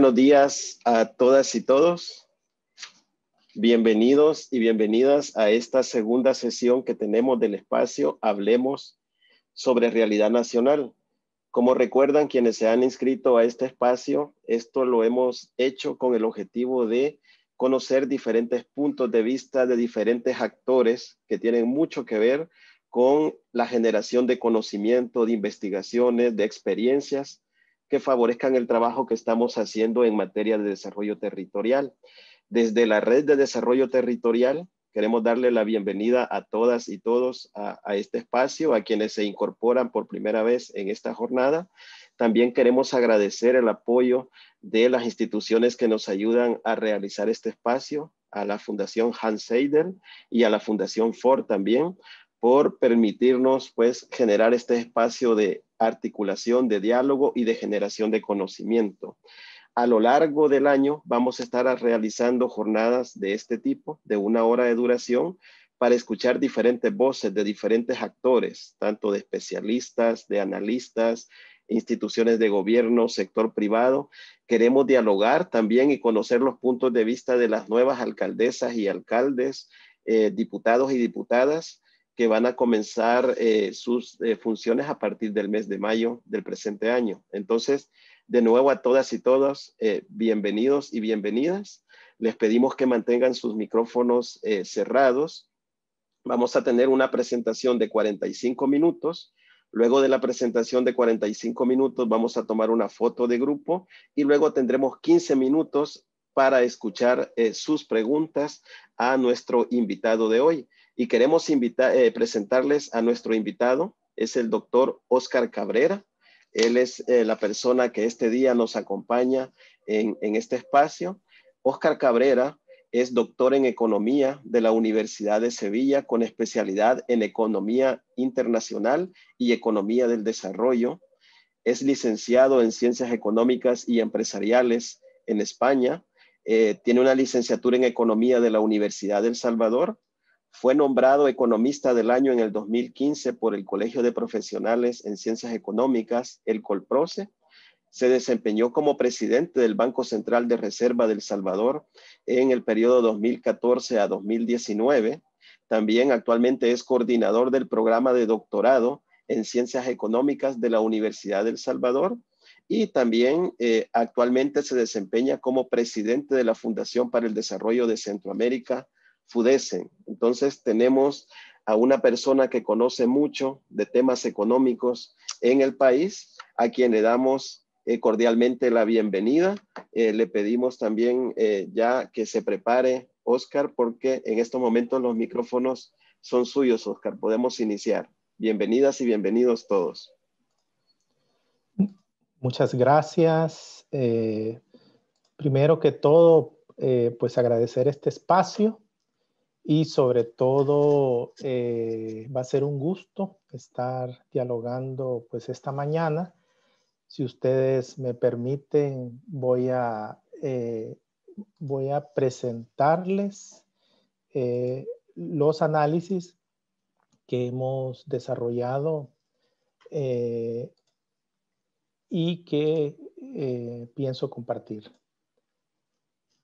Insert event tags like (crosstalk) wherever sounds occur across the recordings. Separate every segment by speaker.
Speaker 1: buenos días a todas y todos. Bienvenidos y bienvenidas a esta segunda sesión que tenemos del espacio Hablemos sobre Realidad Nacional. Como recuerdan quienes se han inscrito a este espacio, esto lo hemos hecho con el objetivo de conocer diferentes puntos de vista de diferentes actores que tienen mucho que ver con la generación de conocimiento, de investigaciones, de experiencias que favorezcan el trabajo que estamos haciendo en materia de desarrollo territorial. Desde la red de desarrollo territorial, queremos darle la bienvenida a todas y todos a, este espacio, a quienes se incorporan por primera vez en esta jornada. También queremos agradecer el apoyo de las instituciones que nos ayudan a realizar este espacio, a la Fundación Hans Seidel y a la Fundación Ford también, por permitirnos pues generar este espacio de articulación, de diálogo y de generación de conocimiento. A lo largo del año vamos a estar realizando jornadas de este tipo, de una hora de duración, para escuchar diferentes voces de diferentes actores, tanto de especialistas, de analistas, instituciones de gobierno, sector privado. Queremos dialogar también y conocer los puntos de vista de las nuevas alcaldesas y alcaldes, eh, diputados y diputadas, que van a comenzar eh, sus eh, funciones a partir del mes de mayo del presente año. Entonces, de nuevo a todas y todos, eh, bienvenidos y bienvenidas. Les pedimos que mantengan sus micrófonos cerrados. Vamos a tener una presentación de 45 minutos. Luego de la presentación de 45 minutos vamos a tomar una foto de grupo y luego tendremos 15 minutos para escuchar sus preguntas a nuestro invitado de hoy y queremos eh, presentarles a nuestro invitado, es el doctor Oscar Cabrera. Él es eh, la persona que este día nos acompaña en, este espacio. Oscar Cabrera es doctor en economía de la Universidad de Sevilla con especialidad en economía internacional y economía del desarrollo. Es licenciado en ciencias económicas y empresariales en España. Eh, tiene una licenciatura en economía de la Universidad del Salvador fue nombrado economista del año en el 2015 por el Colegio de Profesionales en Ciencias Económicas, el Colprose. Se desempeñó como presidente del Banco Central de Reserva del Salvador en el periodo 2014 a 2019. También actualmente es coordinador del programa de doctorado en Ciencias Económicas de la Universidad del Salvador y también eh, actualmente se desempeña como presidente de la Fundación para el Desarrollo de Centroamérica entonces tenemos a una persona que conoce mucho de temas económicos en el país, a quien le damos eh, cordialmente la bienvenida. Eh, le pedimos también eh, ya que se prepare Oscar, porque en estos momentos los micrófonos son suyos, Oscar. Podemos iniciar. Bienvenidas y bienvenidos todos.
Speaker 2: Muchas gracias. primero que todo, pues agradecer este espacio y sobre todo eh, va a ser un gusto estar dialogando pues esta mañana. Si ustedes me permiten, voy a, eh, voy a presentarles eh, los análisis que hemos desarrollado y que pienso compartir.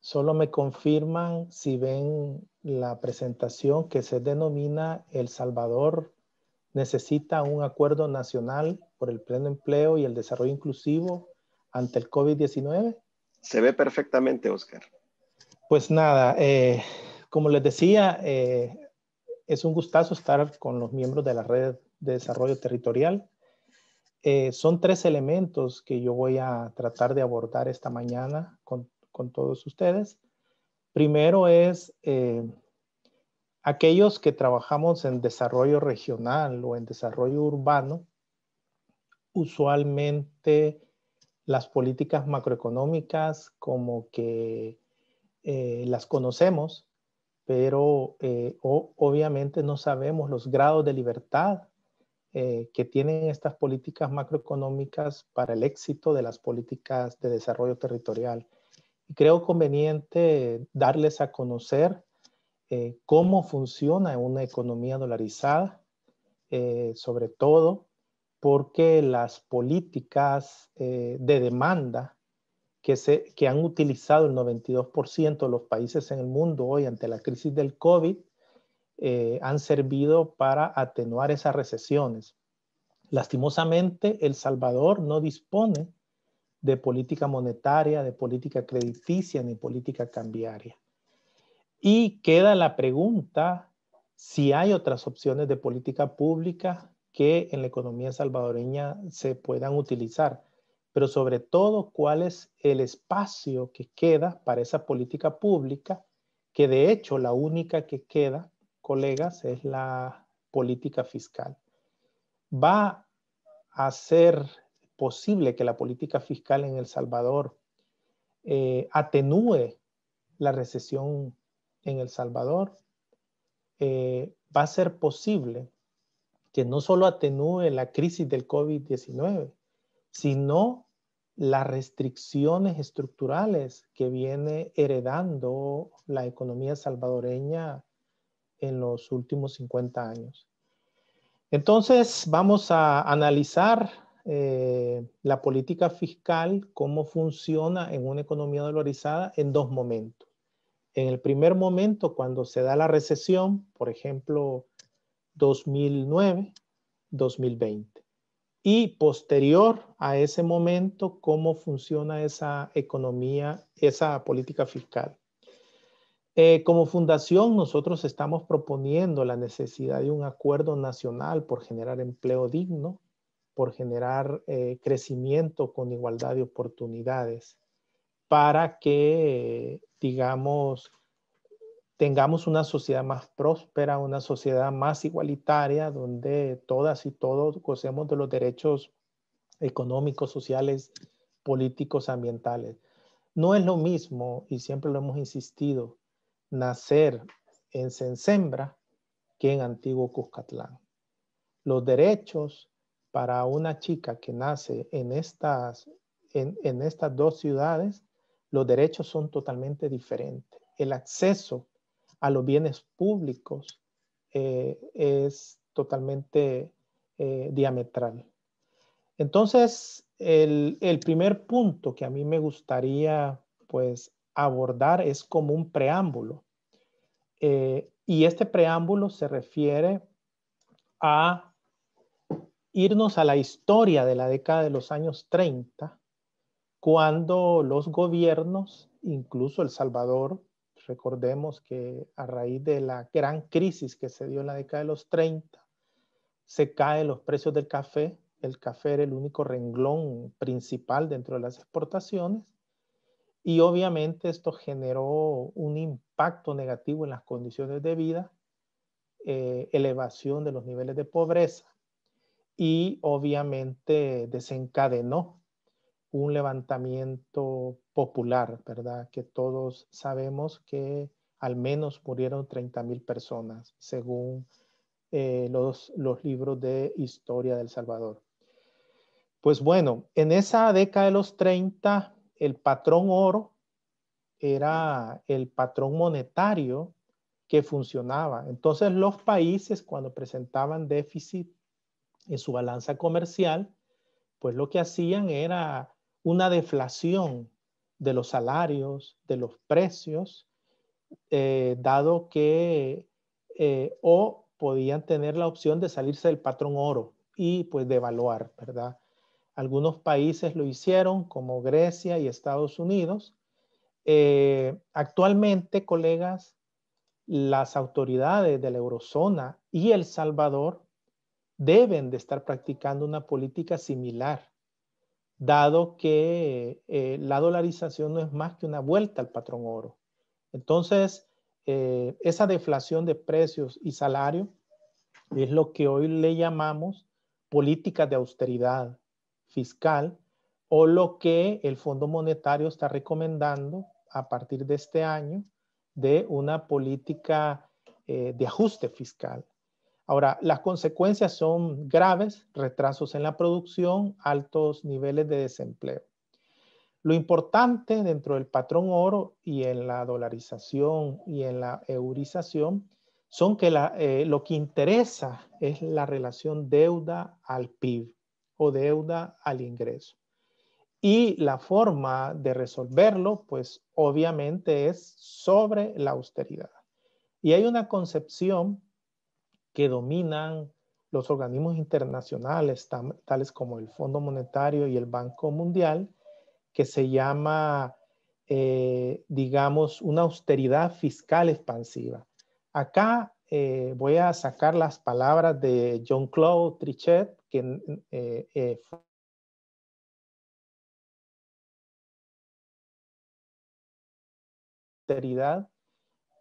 Speaker 2: Solo me confirman si ven la presentación que se
Speaker 1: denomina
Speaker 2: El Salvador necesita un acuerdo nacional por el pleno empleo y el desarrollo inclusivo ante el COVID-19?
Speaker 1: Se ve perfectamente, Oscar.
Speaker 2: Pues nada, eh, como les decía, eh, es un gustazo estar con los miembros de la Red de Desarrollo Territorial. Eh, son tres elementos que yo voy a tratar de abordar esta mañana con, con todos ustedes. Primero es eh, aquellos que trabajamos en desarrollo regional o en desarrollo urbano, usualmente las políticas macroeconómicas como que eh, las conocemos, pero eh, obviamente no sabemos los grados de libertad que tienen estas políticas macroeconómicas para el éxito de las políticas de desarrollo territorial creo conveniente darles a conocer eh, cómo funciona una economía dolarizada, eh, sobre todo porque las políticas eh, de demanda que, se, que han utilizado el 92% de los países en el mundo hoy ante la crisis del COVID han servido para atenuar esas recesiones. Lastimosamente, El Salvador no dispone de política monetaria, de política crediticia ni política cambiaria. Y queda la pregunta si hay otras opciones de política pública que en la economía salvadoreña se puedan utilizar, pero sobre todo cuál es el espacio que queda para esa política pública, que de hecho la única que queda, colegas, es la política fiscal. Va a ser posible que la política fiscal en El Salvador eh, atenúe la recesión en El Salvador, eh, va a ser posible que no solo atenúe la crisis del COVID-19, sino las restricciones estructurales que viene heredando la economía salvadoreña en los últimos 50 años. Entonces, vamos a analizar eh, la política fiscal, cómo funciona en una economía dolarizada en dos momentos. En el primer momento, cuando se da la recesión, por ejemplo, 2009-2020. Y posterior a ese momento, cómo funciona esa economía, esa política fiscal. Eh, como fundación, nosotros estamos proponiendo la necesidad de un acuerdo nacional por generar empleo digno, por generar eh, crecimiento con igualdad de oportunidades para que, digamos, tengamos una sociedad más próspera, una sociedad más igualitaria, donde todas y todos gocemos de los derechos económicos, sociales, políticos, ambientales. No es lo mismo, y siempre lo hemos insistido, nacer en Sensembra que en Antiguo Cuscatlán. Los derechos para una chica que nace en estas, en, estas dos ciudades, los derechos son totalmente diferentes. El acceso a los bienes públicos eh, es totalmente eh, diametral. Entonces, el, primer punto que a mí me gustaría pues abordar es como un preámbulo. Eh, y este preámbulo se refiere a irnos a la historia de la década de los años 30, cuando los gobiernos, incluso El Salvador, recordemos que a raíz de la gran crisis que se dio en la década de los 30, se caen los precios del café, el café era el único renglón principal dentro de las exportaciones, y obviamente esto generó un impacto negativo en las condiciones de vida, eh, elevación de los niveles de pobreza, y obviamente desencadenó un levantamiento popular, ¿verdad? Que todos sabemos que al menos murieron 30.000 personas, según eh, los, los libros de historia del Salvador. Pues bueno, en esa década de los 30, el patrón oro era el patrón monetario que funcionaba. Entonces los países cuando presentaban déficit en su balanza comercial, pues lo que hacían era una deflación de los salarios, de los precios, eh, dado que eh, o podían tener la opción de salirse del patrón oro y pues devaluar, ¿verdad? Algunos países lo hicieron, como Grecia y Estados Unidos. Eh, actualmente, colegas, las autoridades de la eurozona y El Salvador deben de estar practicando una política similar, dado que eh, la dolarización no es más que una vuelta al patrón oro. Entonces, eh, esa deflación de precios y salario es lo que hoy le llamamos política de austeridad fiscal o lo que el Fondo Monetario está recomendando a partir de este año de una política eh, de ajuste fiscal. Ahora, las consecuencias son graves, retrasos en la producción, altos niveles de desempleo. Lo importante dentro del patrón oro y en la dolarización y en la eurización son que eh, lo que interesa es la relación deuda al PIB o deuda al ingreso. Y la forma de resolverlo, pues obviamente es sobre la austeridad. Y hay una concepción que dominan los organismos internacionales, tales como el Fondo Monetario y el Banco Mundial, que se llama, eh, digamos, una austeridad fiscal expansiva. Acá eh, voy a sacar las palabras de John Claude Trichet, que eh, fue austeridad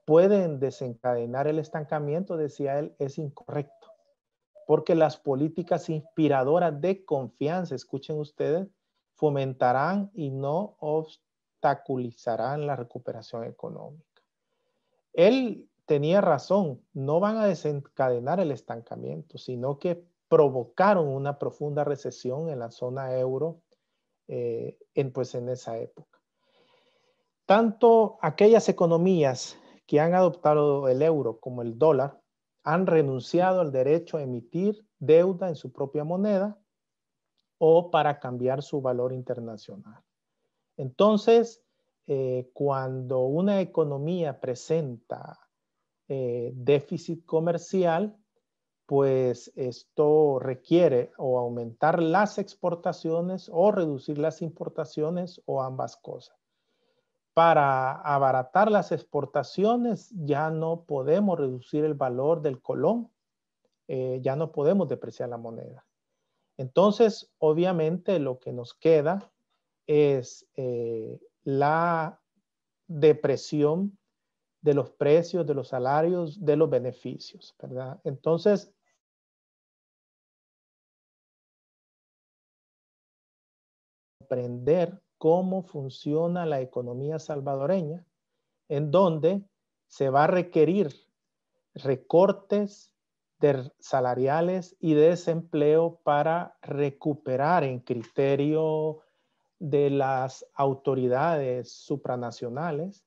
Speaker 2: pueden desencadenar el estancamiento, decía él, es incorrecto, porque las políticas inspiradoras de confianza, escuchen ustedes, fomentarán y no obstaculizarán la recuperación económica. Él tenía razón, no van a desencadenar el estancamiento, sino que provocaron una profunda recesión en la zona euro eh, en, pues en esa época. Tanto aquellas economías que han adoptado el euro como el dólar han renunciado al derecho a emitir deuda en su propia moneda o para cambiar su valor internacional. Entonces, eh, cuando una economía presenta eh, déficit comercial, pues esto requiere o aumentar las exportaciones o reducir las importaciones o ambas cosas para abaratar las exportaciones, ya no podemos reducir el valor del colón, eh, ya no podemos depreciar la moneda. Entonces, obviamente, lo que nos queda es eh, la depresión de los precios, de los salarios, de los beneficios, ¿verdad? Entonces, aprender cómo funciona la economía salvadoreña, en donde se va a requerir recortes de salariales y de desempleo para recuperar en criterio de las autoridades supranacionales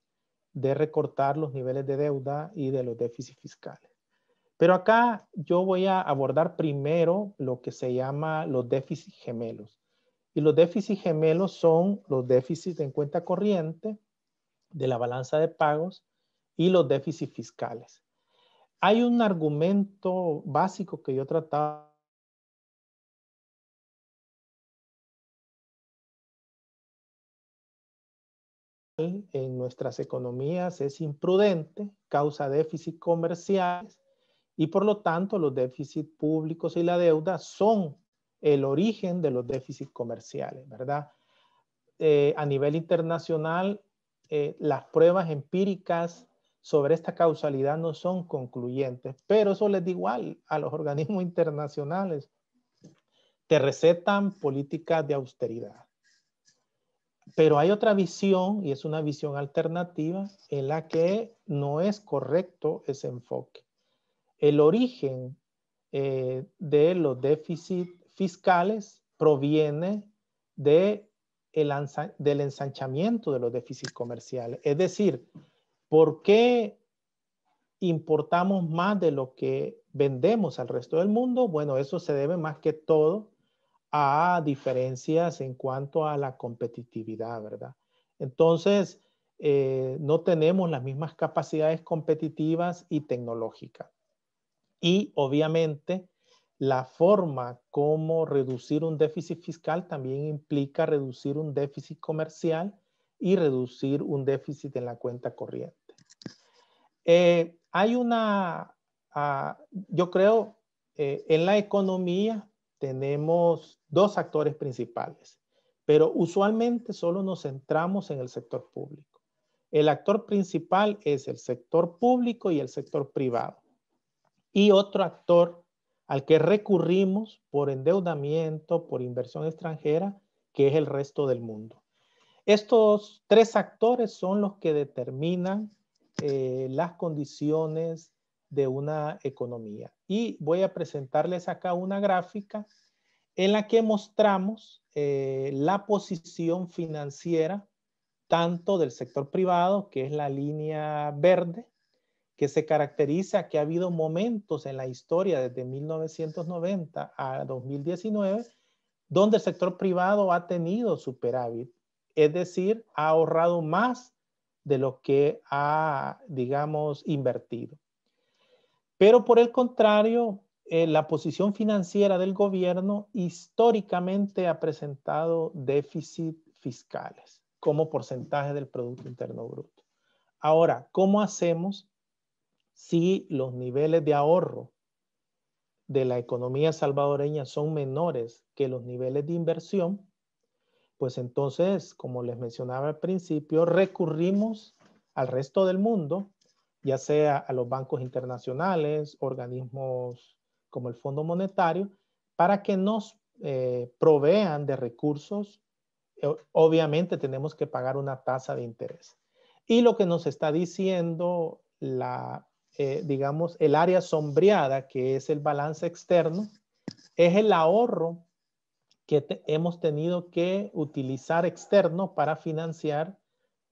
Speaker 2: de recortar los niveles de deuda y de los déficits fiscales. Pero acá yo voy a abordar primero lo que se llama los déficits gemelos. Y los déficits gemelos son los déficits en cuenta corriente, de la balanza de pagos y los déficits fiscales. Hay un argumento básico que yo trataba en nuestras economías es imprudente, causa déficit comerciales y por lo tanto los déficits públicos y la deuda son el origen de los déficits comerciales, ¿verdad? Eh, a nivel internacional, eh, las pruebas empíricas sobre esta causalidad no son concluyentes, pero eso les da igual a los (laughs) organismos internacionales. Te recetan políticas de austeridad. Pero hay otra visión, y es una visión alternativa, en la que no es correcto ese enfoque. El origen eh, de los déficits fiscales proviene de del ensanchamiento de los déficits comerciales. Es decir, ¿por qué importamos más de lo que vendemos al resto del mundo? Bueno, eso se debe más que todo a diferencias en cuanto a la competitividad, ¿verdad? Entonces, eh, no tenemos las mismas capacidades competitivas y tecnológicas. Y obviamente, la forma como reducir un déficit fiscal también implica reducir un déficit comercial y reducir un déficit en la cuenta corriente. Eh, hay una, ah, yo creo, eh, en la economía tenemos dos actores principales, pero usualmente solo nos centramos en el sector público. El actor principal es el sector público y el sector privado. Y otro actor al que recurrimos por endeudamiento, por inversión extranjera, que es el resto del mundo. Estos tres actores son los que determinan eh, las condiciones de una economía. Y voy a presentarles acá una gráfica en la que mostramos eh, la posición financiera tanto del sector privado, que es la línea verde, que se caracteriza que ha habido momentos en la historia desde 1990 a 2019 donde el sector privado ha tenido superávit, es decir, ha ahorrado más de lo que ha, digamos, invertido. Pero por el contrario, eh, la posición financiera del gobierno históricamente ha presentado déficit fiscales como porcentaje del Producto Interno Bruto. Ahora, ¿cómo hacemos si los niveles de ahorro de la economía salvadoreña son menores que los niveles de inversión, pues entonces, como les mencionaba al principio, recurrimos al resto del mundo, ya sea a los bancos internacionales, organismos como el Fondo Monetario, para que nos eh, provean de recursos. Eh, obviamente tenemos que pagar una tasa de interés. Y lo que nos está diciendo la eh, digamos, el área sombreada, que es el balance externo, es el ahorro que hemos tenido que utilizar externo para financiar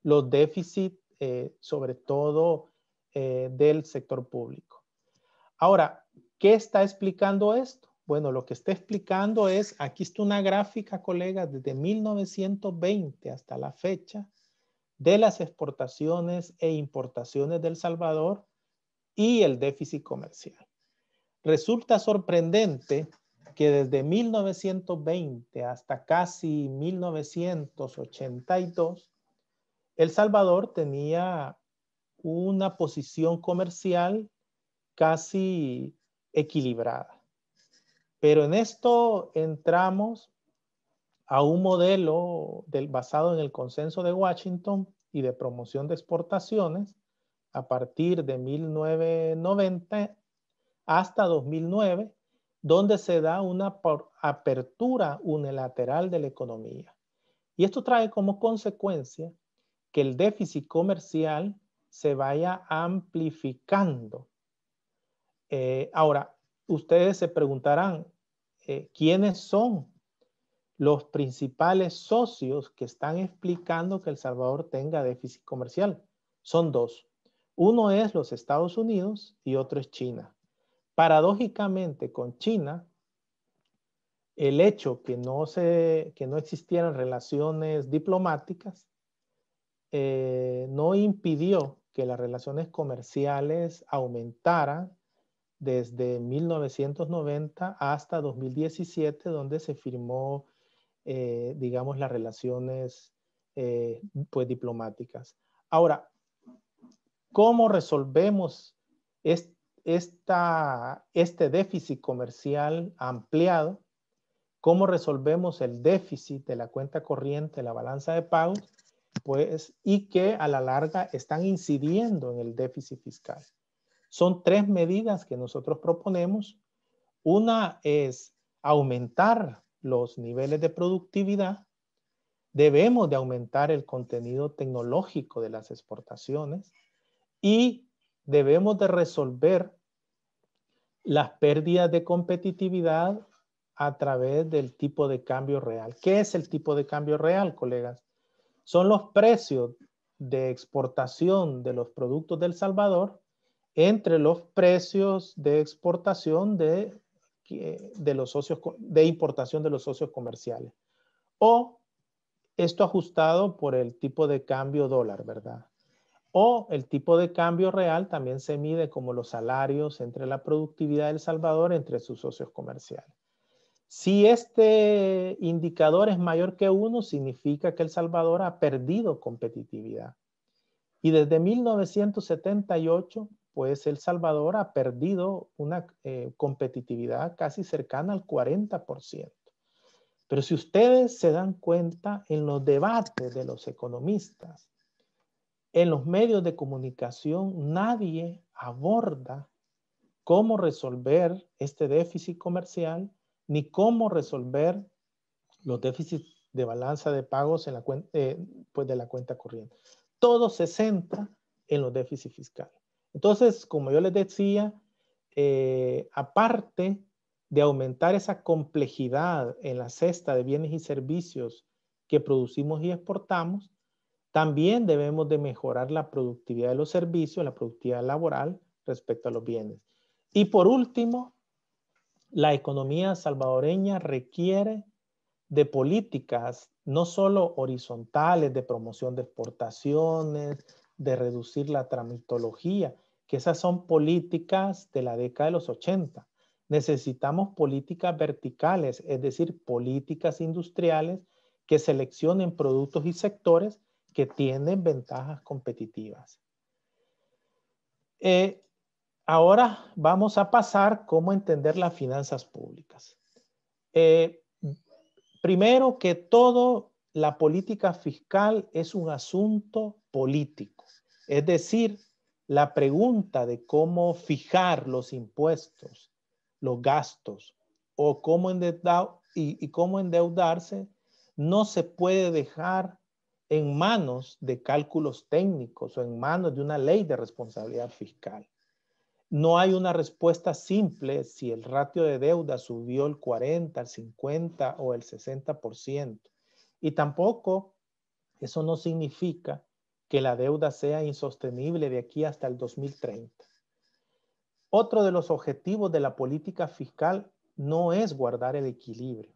Speaker 2: los déficits, eh, sobre todo eh, del sector público. Ahora, ¿qué está explicando esto? Bueno, lo que está explicando es, aquí está una gráfica, colega, desde 1920 hasta la fecha de las exportaciones e importaciones del Salvador y el déficit comercial. Resulta sorprendente que desde 1920 hasta casi 1982, El Salvador tenía una posición comercial casi equilibrada. Pero en esto entramos a un modelo del, basado en el consenso de Washington y de promoción de exportaciones, a partir de 1990 hasta 2009, donde se da una apertura unilateral de la economía. Y esto trae como consecuencia que el déficit comercial se vaya amplificando. Eh, ahora, ustedes se preguntarán, eh, ¿quiénes son los principales socios que están explicando que El Salvador tenga déficit comercial? Son dos. Uno es los Estados Unidos y otro es China. Paradójicamente, con China, el hecho que no, no existieran relaciones diplomáticas eh, no impidió que las relaciones comerciales aumentaran desde 1990 hasta 2017, donde se firmó, eh, digamos, las relaciones eh, pues, diplomáticas. Ahora, cómo resolvemos este déficit comercial ampliado, cómo resolvemos el déficit de la cuenta corriente, la balanza de pagos, pues, y que a la larga están incidiendo en el déficit fiscal. Son tres medidas que nosotros proponemos. Una es aumentar los niveles de productividad. Debemos de aumentar el contenido tecnológico de las exportaciones y debemos de resolver las pérdidas de competitividad a través del tipo de cambio real. ¿Qué es el tipo de cambio real, colegas? Son los precios de exportación de los productos del Salvador entre los precios de exportación de, eh, los socios de importación de los socios comerciales. O esto ajustado por el tipo de cambio dólar, ¿verdad? O el tipo de cambio real también se mide como los salarios entre la productividad del Salvador entre sus socios comerciales. Si este indicador es mayor que uno, significa que El Salvador ha perdido competitividad. Y desde 1978, pues El Salvador ha perdido una eh, competitividad casi cercana al 40%. Pero si ustedes se dan cuenta en los debates de los economistas, en los medios de comunicación nadie aborda cómo resolver este déficit comercial ni cómo resolver los déficits de balanza de pagos en la cuenta, eh, pues de la cuenta corriente. Todo se centra en los déficits fiscales. Entonces, como yo les decía, eh, aparte de aumentar esa complejidad en la cesta de bienes y servicios que producimos y exportamos, también debemos de mejorar la productividad de los servicios, la productividad laboral respecto a los bienes. Y por último, la economía salvadoreña requiere de políticas no solo horizontales de promoción de exportaciones, de reducir la tramitología, que esas son políticas de la década de los 80. Necesitamos políticas verticales, es decir, políticas industriales que seleccionen productos y sectores que tienen ventajas competitivas. Eh, ahora vamos a pasar cómo entender las finanzas públicas. Eh, primero que todo, la política fiscal es un asunto político. Es decir, la pregunta de cómo fijar los impuestos, los gastos o y cómo endeudarse no se puede dejar en manos de cálculos técnicos o en manos de una ley de responsabilidad fiscal. No hay una respuesta simple si el ratio de deuda subió el 40, el 50 o el 60%. Y tampoco eso no significa que la deuda sea insostenible de aquí hasta el 2030. Otro de los objetivos de la política fiscal no es guardar el equilibrio,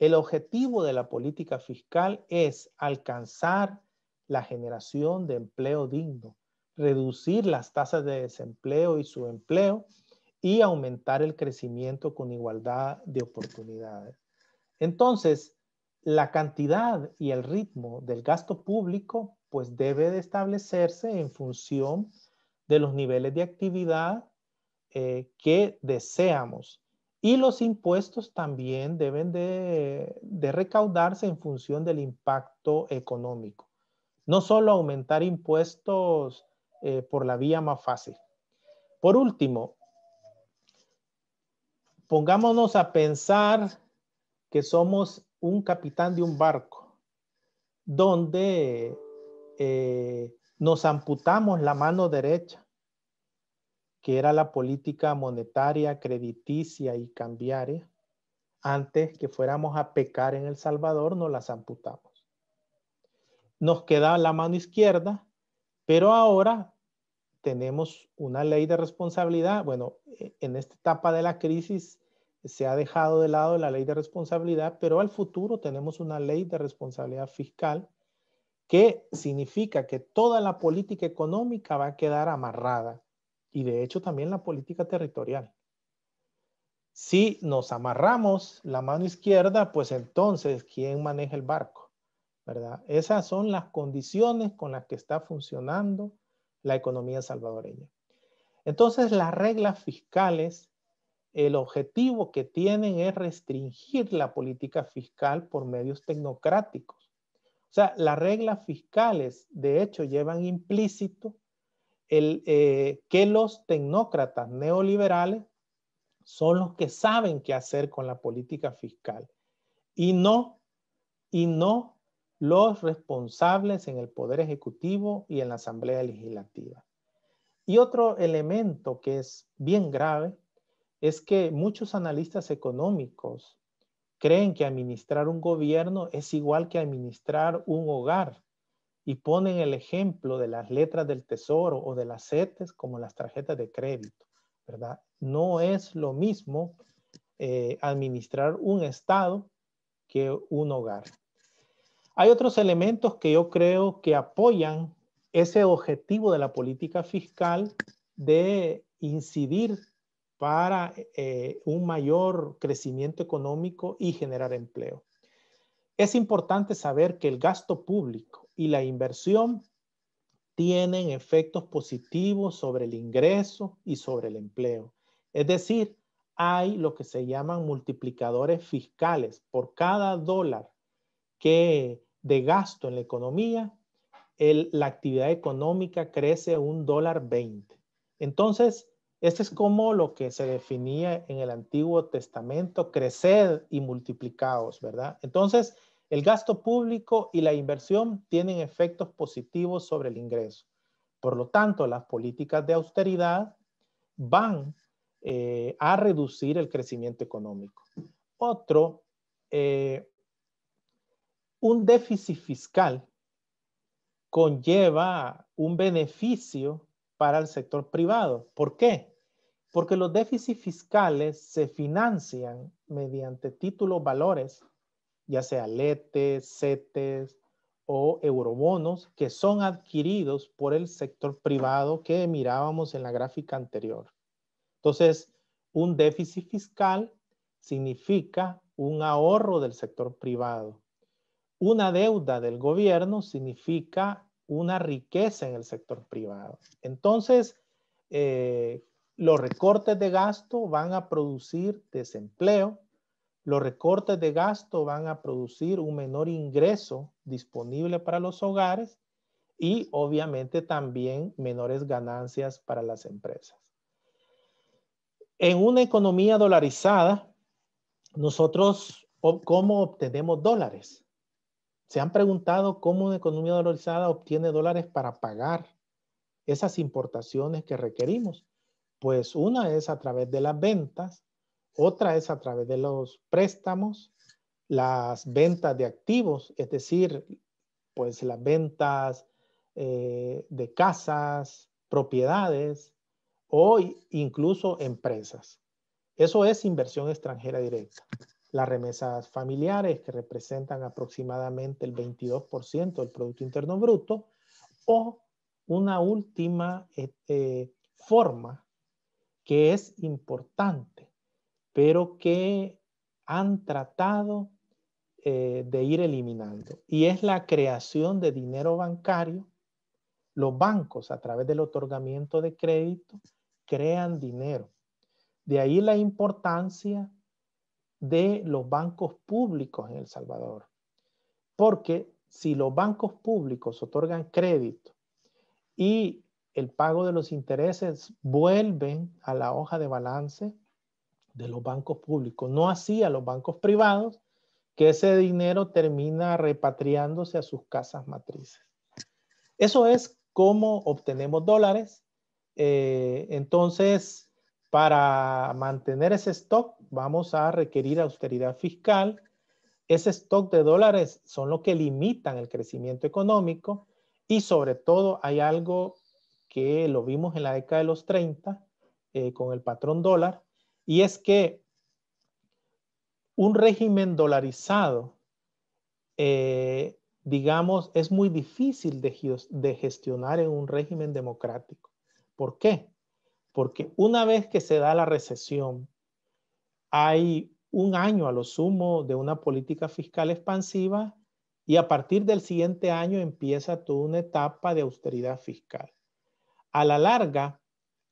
Speaker 2: el objetivo de la política fiscal es alcanzar la generación de empleo digno, reducir las tasas de desempleo y subempleo y aumentar el crecimiento con igualdad de oportunidades. Entonces, la cantidad y el ritmo del gasto público pues debe de establecerse en función de los niveles de actividad eh, que deseamos y los impuestos también deben de, recaudarse en función del impacto económico. No solo aumentar impuestos eh, por la vía más fácil. Por último, pongámonos a pensar que somos un capitán de un barco donde eh, nos amputamos la mano derecha que era la política monetaria, crediticia y cambiaria, antes que fuéramos a pecar en El Salvador, nos las amputamos. Nos queda la mano izquierda, pero ahora tenemos una ley de responsabilidad. Bueno, e, en esta etapa de la crisis se ha dejado de lado la ley de responsabilidad, pero al futuro tenemos una ley de responsabilidad fiscal que significa que toda la política económica va a quedar amarrada y de hecho también la política territorial. Si nos amarramos la mano izquierda, pues entonces, ¿quién maneja el barco? ¿Verdad? Esas son las condiciones con las que está funcionando la economía salvadoreña. Entonces, las reglas fiscales, el objetivo que tienen es restringir la política fiscal por medios tecnocráticos. O sea, las reglas fiscales, de hecho, llevan implícito el, eh, que los tecnócratas neoliberales son los que saben qué hacer con la política fiscal y no, y no los responsables en el Poder Ejecutivo y en la Asamblea Legislativa. Y otro elemento que es bien grave es que muchos analistas económicos creen que administrar un gobierno es igual que administrar un hogar y ponen el ejemplo de las letras del tesoro o de las CETES como las tarjetas de crédito, ¿verdad? No es lo mismo eh, administrar un estado que un hogar. Hay otros elementos que yo creo que apoyan ese objetivo de la política fiscal de incidir para eh, un mayor crecimiento económico y generar empleo. Es importante saber que el gasto público y la inversión tienen efectos positivos sobre el ingreso y sobre el empleo. Es decir, hay lo que se llaman multiplicadores fiscales. Por cada dólar que de gasto en la economía, la actividad económica crece un dólar 20. Entonces, este es como lo que se definía en el Antiguo Testamento, crecer y multiplicados, ¿verdad? Entonces, el gasto público y la inversión tienen efectos positivos sobre el ingreso. Por lo tanto, las políticas de austeridad van eh, a reducir el crecimiento económico. Otro, eh, un déficit fiscal conlleva un beneficio para el sector privado. ¿Por qué? Porque los déficits fiscales se financian mediante títulos valores ya sea LETES, CETES o eurobonos que son adquiridos por el sector privado que mirábamos en la gráfica anterior. Entonces, un déficit fiscal significa un ahorro del sector privado. Una deuda del gobierno significa una riqueza en el sector privado. Entonces, eh, los recortes de gasto van a producir desempleo, los recortes de gasto van a producir un menor ingreso disponible para los hogares y obviamente también menores ganancias para las empresas. En una economía dolarizada, nosotros, ¿cómo obtenemos dólares? ¿Se han preguntado cómo una economía dolarizada obtiene dólares para pagar esas importaciones que requerimos? Pues una es a través de las ventas, otra es a través de los préstamos, las ventas de activos, es decir, pues las ventas eh, de casas, propiedades o incluso empresas. Eso es inversión extranjera directa. Las remesas familiares que representan aproximadamente el 22% del Producto Interno Bruto o una última eh, eh, forma que es importante pero que han tratado eh, de ir eliminando. Y es la creación de dinero bancario. Los bancos, a través del otorgamiento de crédito, crean dinero. De ahí la importancia de los bancos públicos en El Salvador. Porque si los bancos públicos otorgan crédito y el pago de los intereses vuelven a la hoja de balance, de los bancos públicos, no así a los bancos privados, que ese dinero termina repatriándose a sus casas matrices. Eso es cómo obtenemos dólares. Eh, entonces, para mantener ese stock, vamos a requerir austeridad fiscal. Ese stock de dólares son lo que limitan el crecimiento económico y sobre todo hay algo que lo vimos en la década de los 30 eh, con el patrón dólar, y es que un régimen dolarizado, eh, digamos, es muy difícil de, de gestionar en un régimen democrático. ¿Por qué? Porque una vez que se da la recesión, hay un año a lo sumo de una política fiscal expansiva y a partir del siguiente año empieza toda una etapa de austeridad fiscal. A la larga,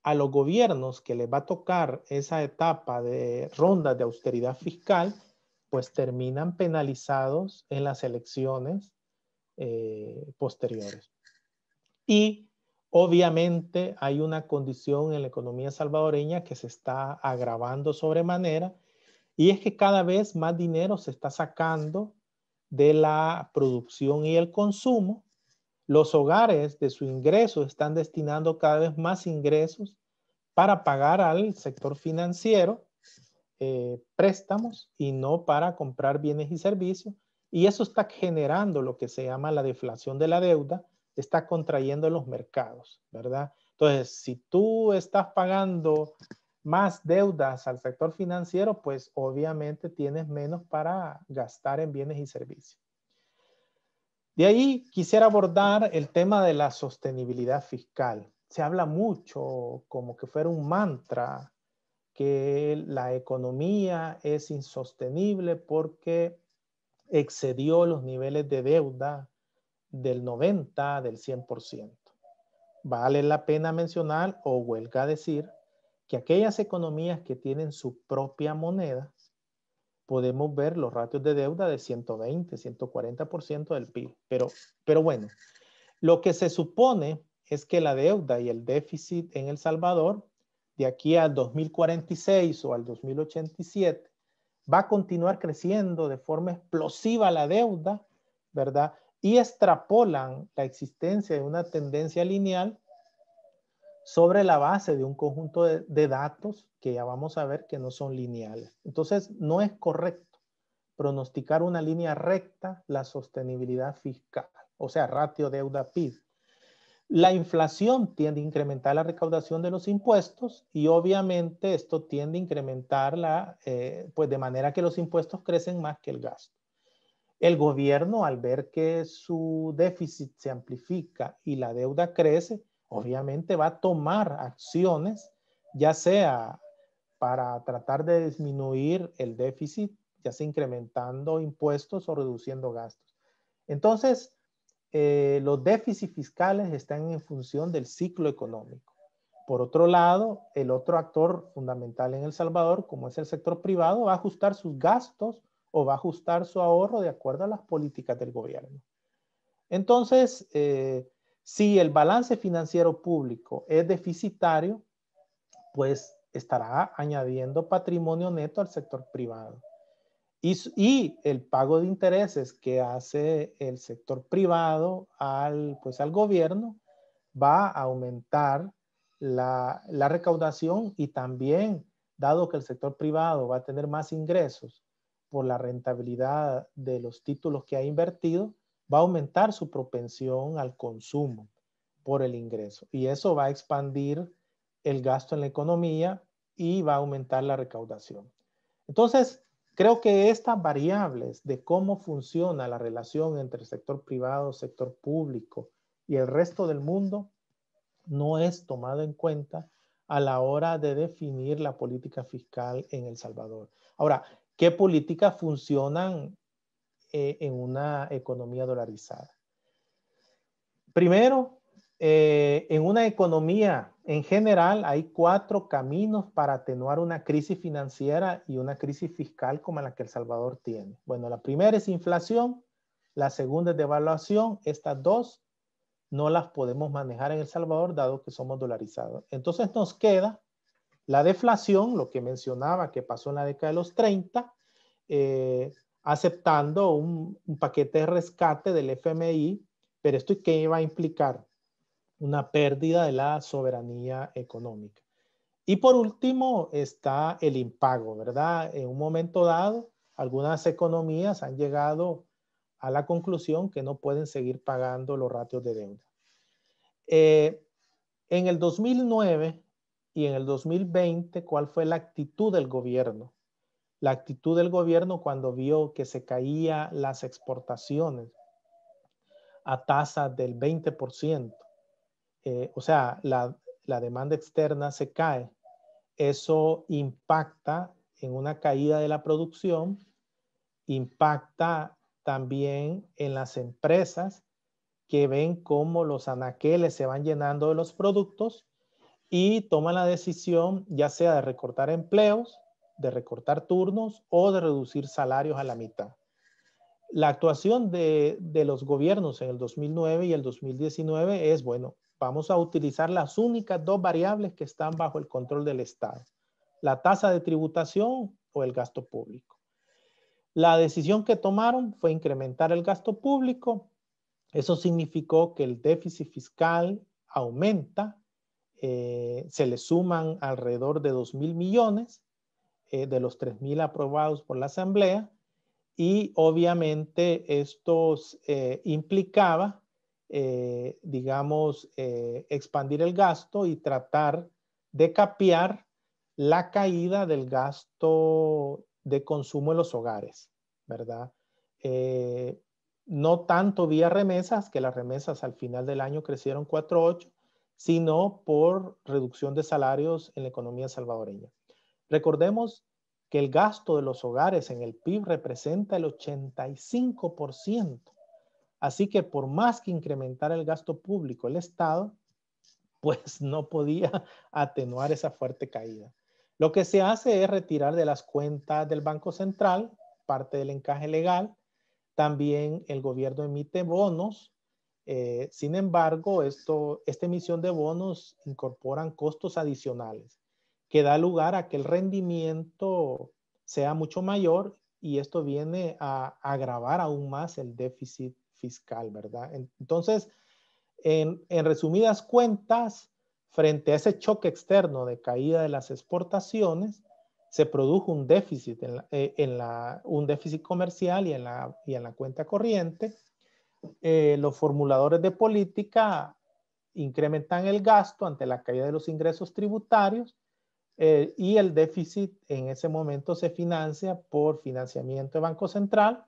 Speaker 2: a los gobiernos que les va a tocar esa etapa de ronda de austeridad fiscal, pues terminan penalizados en las elecciones eh, posteriores. Y obviamente hay una condición en la economía salvadoreña que se está agravando sobremanera y es que cada vez más dinero se está sacando de la producción y el consumo. Los hogares de su ingreso están destinando cada vez más ingresos para pagar al sector financiero eh, préstamos y no para comprar bienes y servicios. Y eso está generando lo que se llama la deflación de la deuda, está contrayendo los mercados, ¿verdad? Entonces, si tú estás pagando más deudas al sector financiero, pues obviamente tienes menos para gastar en bienes y servicios. De ahí quisiera abordar el tema de la sostenibilidad fiscal se habla mucho como que fuera un mantra que la economía es insostenible porque excedió los niveles de deuda del 90, del 100%. Vale la pena mencionar o huelga decir que aquellas economías que tienen su propia moneda, podemos ver los ratios de deuda de 120, 140% del PIB. Pero, pero bueno, lo que se supone es que la deuda y el déficit en El Salvador de aquí al 2046 o al 2087 va a continuar creciendo de forma explosiva la deuda, ¿verdad? Y extrapolan la existencia de una tendencia lineal sobre la base de un conjunto de, de, datos que ya vamos a ver que no son lineales. Entonces, no es correcto pronosticar una línea recta la sostenibilidad fiscal, o sea, ratio deuda PIB. La inflación tiende a incrementar la recaudación de los impuestos y obviamente esto tiende a incrementar la, eh, pues de manera que los impuestos crecen más que el gasto. El gobierno al ver que su déficit se amplifica y la deuda crece, obviamente va a tomar acciones, ya sea para tratar de disminuir el déficit, ya sea incrementando impuestos o reduciendo gastos. Entonces, eh, los déficits fiscales están en función del ciclo económico. Por otro lado, el otro actor fundamental en El Salvador, como es el sector privado, va a ajustar sus gastos o va a ajustar su ahorro de acuerdo a las políticas del gobierno. Entonces, eh, si el balance financiero público es deficitario, pues estará añadiendo patrimonio neto al sector privado y, el pago de intereses que hace el sector privado al, pues, al gobierno va a aumentar la, la recaudación y también, dado que el sector privado va a tener más ingresos por la rentabilidad de los títulos que ha invertido, va a aumentar su propensión al consumo por el ingreso. Y eso va a expandir el gasto en la economía y va a aumentar la recaudación. Entonces, Creo que estas variables de cómo funciona la relación entre el sector privado, sector público y el resto del mundo no es tomado en cuenta a la hora de definir la política fiscal en El Salvador. Ahora, ¿qué políticas funcionan eh, en una economía dolarizada? Primero, eh, en una economía en general hay cuatro caminos para atenuar una crisis financiera y una crisis fiscal como la que El Salvador tiene. Bueno, la primera es inflación, la segunda es devaluación. Estas dos no las podemos manejar en El Salvador dado que somos dolarizados. Entonces nos queda la deflación, lo que mencionaba que pasó en la década de los 30, eh, aceptando un, paquete de rescate del FMI, pero esto qué iba a implicar una pérdida de la soberanía económica. Y por último está el impago, ¿verdad? En un momento dado, algunas economías han llegado a la conclusión que no pueden seguir pagando los ratios de deuda. Eh, en el 2009 y en el 2020, ¿cuál fue la actitud del gobierno? La actitud del gobierno cuando vio que se caían las exportaciones a tasas del 20%, eh, o sea, la, demanda externa se cae. Eso impacta en una caída de la producción, impacta también en las empresas que ven cómo los anaqueles se van llenando de los productos y toman la decisión ya sea de recortar empleos, de recortar turnos o de reducir salarios a la mitad. La actuación de los gobiernos en el 2009 y el 2019 es, bueno, vamos a utilizar las únicas dos variables que están bajo el control del Estado. La tasa de tributación o el gasto público. La decisión que tomaron fue incrementar el gasto público. Eso significó que el déficit fiscal aumenta. Eh, se le suman alrededor de 2 mil millones eh, de los 3 mil aprobados por la Asamblea. Y obviamente esto eh, implicaba eh, digamos, eh, expandir el gasto y tratar de capear la caída del gasto de consumo en los hogares, ¿verdad? Eh, no tanto vía remesas, que las remesas al final del año crecieron 4.8, sino por reducción de salarios en la economía salvadoreña. Recordemos que el gasto de los hogares en el PIB representa el 85% Así que por más que incrementar el gasto público el Estado, (laughs) pues no podía atenuar esa fuerte caída. Lo que se hace es retirar de las cuentas del Banco Central parte del encaje legal. También el gobierno emite bonos. Eh, sin embargo, esta emisión de bonos incorporan costos adicionales que da lugar a que el rendimiento sea mucho mayor y esto viene a agravar aún más el déficit fiscal, ¿verdad? Entonces, en, resumidas cuentas, frente a ese choque externo de caída de las exportaciones, se produjo un déficit, en la, eh, un déficit comercial y en la, y en la cuenta corriente. Eh, los formuladores de política incrementan el gasto ante la caída de los ingresos tributarios eh, y el déficit en ese momento se financia por financiamiento de Banco Central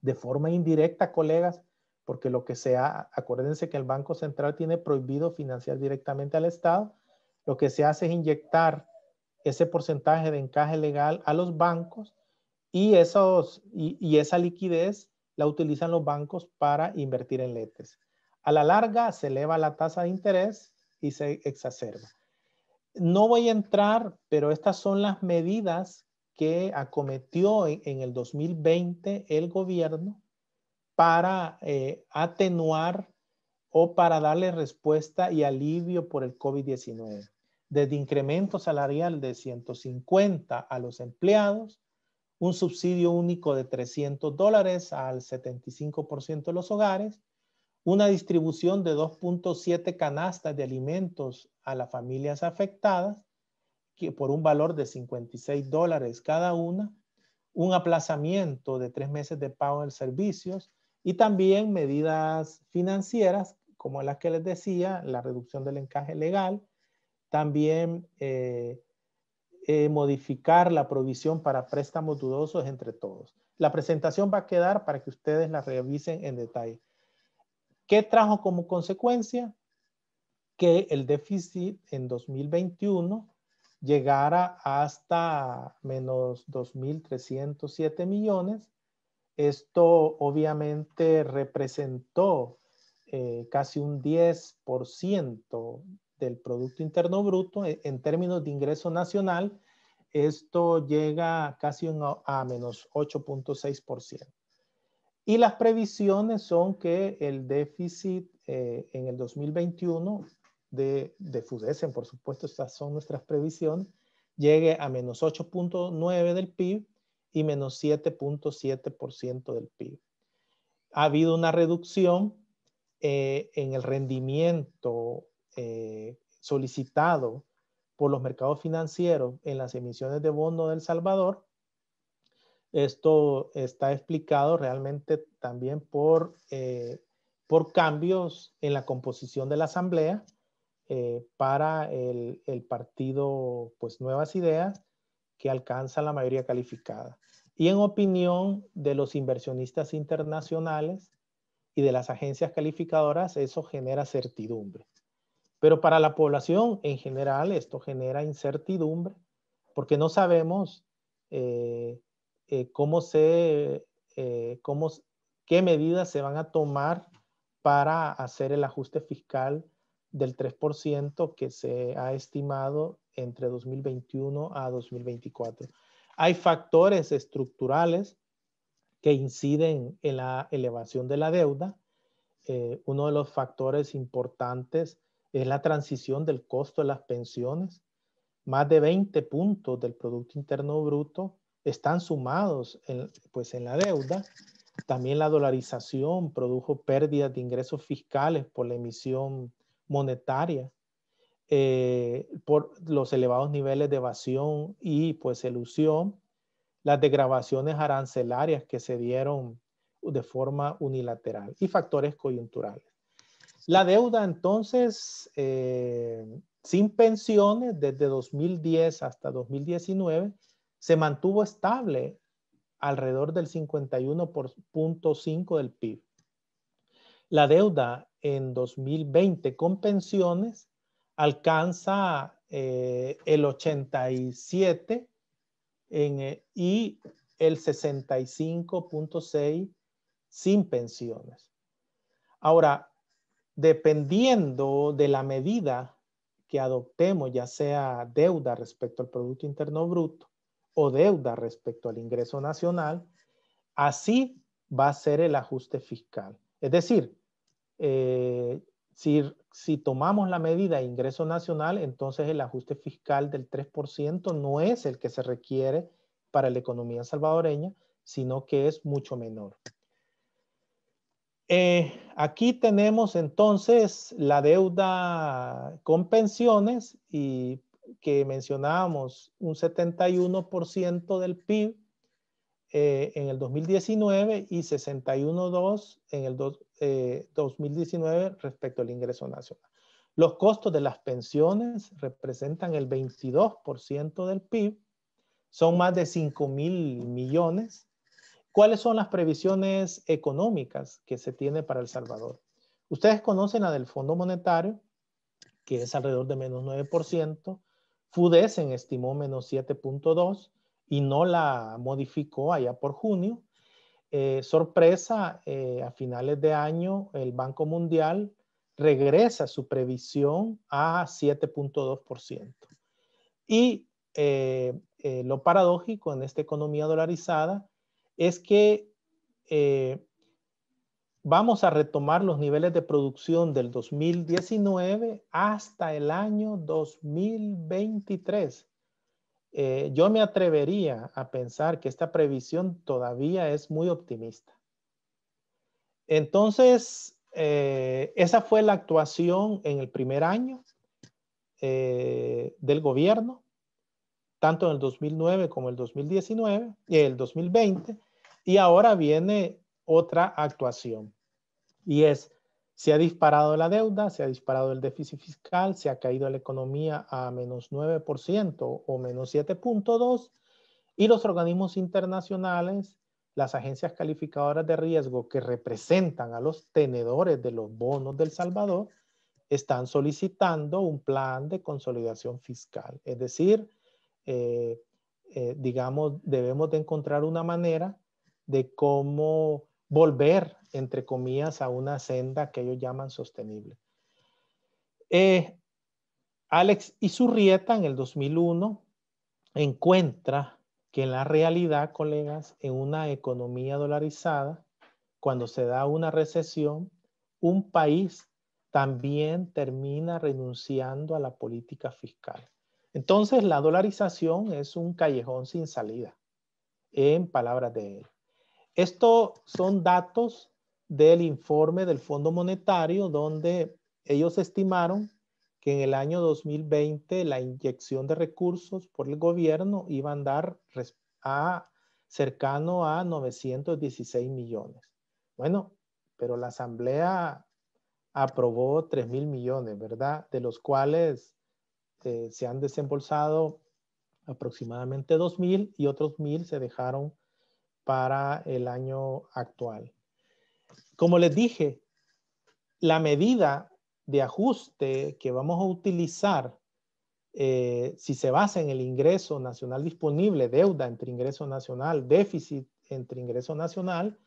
Speaker 2: de forma indirecta, colegas, porque lo que sea, acuérdense que el Banco Central tiene prohibido financiar directamente al Estado, lo que se hace es inyectar ese porcentaje de encaje legal a los bancos y, esos, y, esa liquidez la utilizan los bancos para invertir en letras A la larga se eleva la tasa de interés y se exacerba. No voy a entrar, pero estas son las medidas que acometió en, el 2020 el gobierno para eh, atenuar o para darle respuesta y alivio por el COVID-19, desde incremento salarial de 150 a los empleados, un subsidio único de 300 dólares al 75% de los hogares, una distribución de 2.7 canastas de alimentos a las familias afectadas por un valor de 56 dólares cada una, un aplazamiento de tres meses de pago en servicios y también medidas financieras como las que les decía, la reducción del encaje legal, también eh, eh, modificar la provisión para préstamos dudosos entre todos. La presentación va a quedar para que ustedes la revisen en detalle. ¿Qué trajo como consecuencia? Que el déficit en 2021 llegara hasta menos 2.307 millones. Esto obviamente representó eh, casi un 10% del Producto Interno Bruto eh, en, términos de ingreso nacional. Esto llega casi a menos 8.6%. Y las previsiones son que el déficit eh, en el 2021 de, de FUDESEN, por supuesto, estas son nuestras previsiones, llegue a menos 8.9 del PIB y menos 7.7% del PIB. Ha habido una reducción eh, en el rendimiento eh, solicitado por los mercados financieros en las emisiones de bono del Salvador. Esto está explicado realmente también por, eh, por cambios en la composición de la asamblea eh, para el, partido pues, Nuevas Ideas que alcanza la mayoría calificada. Y en opinión de los inversionistas internacionales y de las agencias calificadoras, eso genera certidumbre. Pero para la población en general esto genera incertidumbre porque no sabemos eh, eh, cómo se, cómo, qué medidas se van a tomar para hacer el ajuste fiscal del 3% que se ha estimado entre 2021 a 2024. Hay factores estructurales que inciden en la elevación de la deuda. Eh, uno de los factores importantes es la transición del costo de las pensiones. Más de 20 puntos del Producto Interno Bruto están sumados en, pues, en la deuda. También la dolarización produjo pérdidas de ingresos fiscales por la emisión monetaria eh, por los elevados niveles de evasión y pues elusión, las degradaciones arancelarias que se dieron de forma unilateral y factores coyunturales. La deuda entonces eh, sin pensiones desde 2010 hasta 2019 se mantuvo estable alrededor del 51.5 del PIB. La deuda en 2020 con pensiones alcanza eh, el 87 eh, y el 65.6 sin pensiones. Ahora, dependiendo de la medida que adoptemos, ya sea deuda respecto al Producto Interno Bruto o deuda respecto al ingreso nacional, así va a ser el ajuste fiscal. Es decir, eh, si, tomamos la medida de ingreso nacional, entonces el ajuste fiscal del 3% no es el que se requiere para la economía salvadoreña, sino que es mucho menor. Eh, aquí tenemos entonces la deuda con pensiones y que mencionábamos un 71% del PIB eh, en el 2019 y 61.2 en el 2019. 2019 eh, respecto al ingreso nacional. Los costos de las pensiones representan el 22% del PIB, son más de 5 mil millones. ¿Cuáles son las previsiones económicas que se tiene para El Salvador? Ustedes conocen la del Fondo Monetario, que es alrededor de menos 9%. Fudesen estimó menos 7.2 y no la modificó allá por junio. Eh, sorpresa, eh, a finales de año el Banco Mundial regresa su previsión a 7.2%. Y eh, lo paradójico en esta economía dolarizada es que vamos a retomar los niveles de producción del 2019 hasta el año 2023. Eh, yo me atrevería a pensar que esta previsión todavía es muy optimista. Entonces, eh, esa fue la actuación en el primer año eh, del gobierno, tanto en el 2009 como el 2019 y el 2020, y ahora viene otra actuación, y es se ha disparado la deuda, se ha disparado el déficit fiscal, se ha caído la economía a menos 9% o menos 7.2% y los organismos internacionales, las agencias calificadoras de riesgo que representan a los tenedores de los bonos del Salvador, están solicitando un plan de consolidación fiscal. Es decir, eh, eh, digamos, debemos de encontrar una manera de cómo volver, entre comillas, a una senda que ellos llaman sostenible. Eh, Alex rieta en el 2001 encuentra que en la realidad, colegas, en una economía dolarizada, cuando se da una recesión, un país también termina renunciando a la política fiscal. Entonces, la dolarización es un callejón sin salida, en palabras de él esto son datos del informe del Fondo Monetario donde ellos estimaron que en el año 2020 la inyección de recursos por el gobierno iba a andar a, cercano a 916 millones. Bueno, pero la Asamblea aprobó 3 mil millones, ¿verdad? De los cuales eh, se han desembolsado aproximadamente 2 mil y otros mil se dejaron para el año actual. Como les dije, la medida de ajuste que vamos a utilizar, eh, si se basa en el ingreso nacional disponible, deuda entre ingreso nacional, déficit entre ingreso nacional,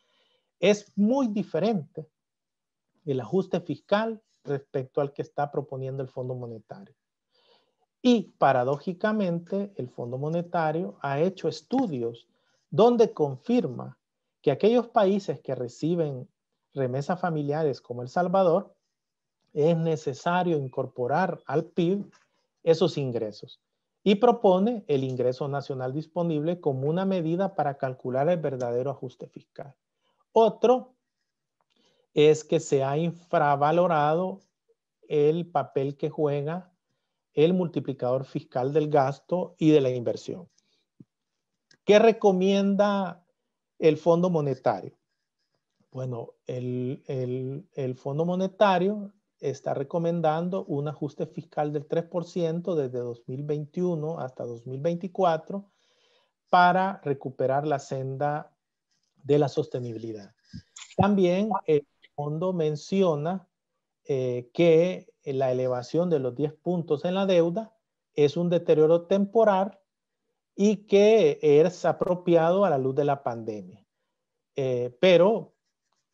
Speaker 2: es muy diferente el ajuste fiscal respecto al que está proponiendo el Fondo Monetario. Y paradójicamente, el Fondo Monetario ha hecho estudios donde confirma que aquellos países que reciben remesas familiares como El Salvador, es necesario incorporar al PIB esos ingresos y propone el ingreso nacional disponible como una medida para calcular el verdadero ajuste fiscal. Otro es que se ha infravalorado el papel que juega el multiplicador fiscal del gasto y de la inversión. ¿Qué recomienda el Fondo Monetario? Bueno, el, Fondo Monetario está recomendando un ajuste fiscal del 3% desde 2021 hasta 2024 para recuperar la senda de la sostenibilidad. También el fondo menciona eh, que la elevación de los 10 puntos en la deuda es un deterioro temporal y que es apropiado a la luz de la pandemia. Eh, pero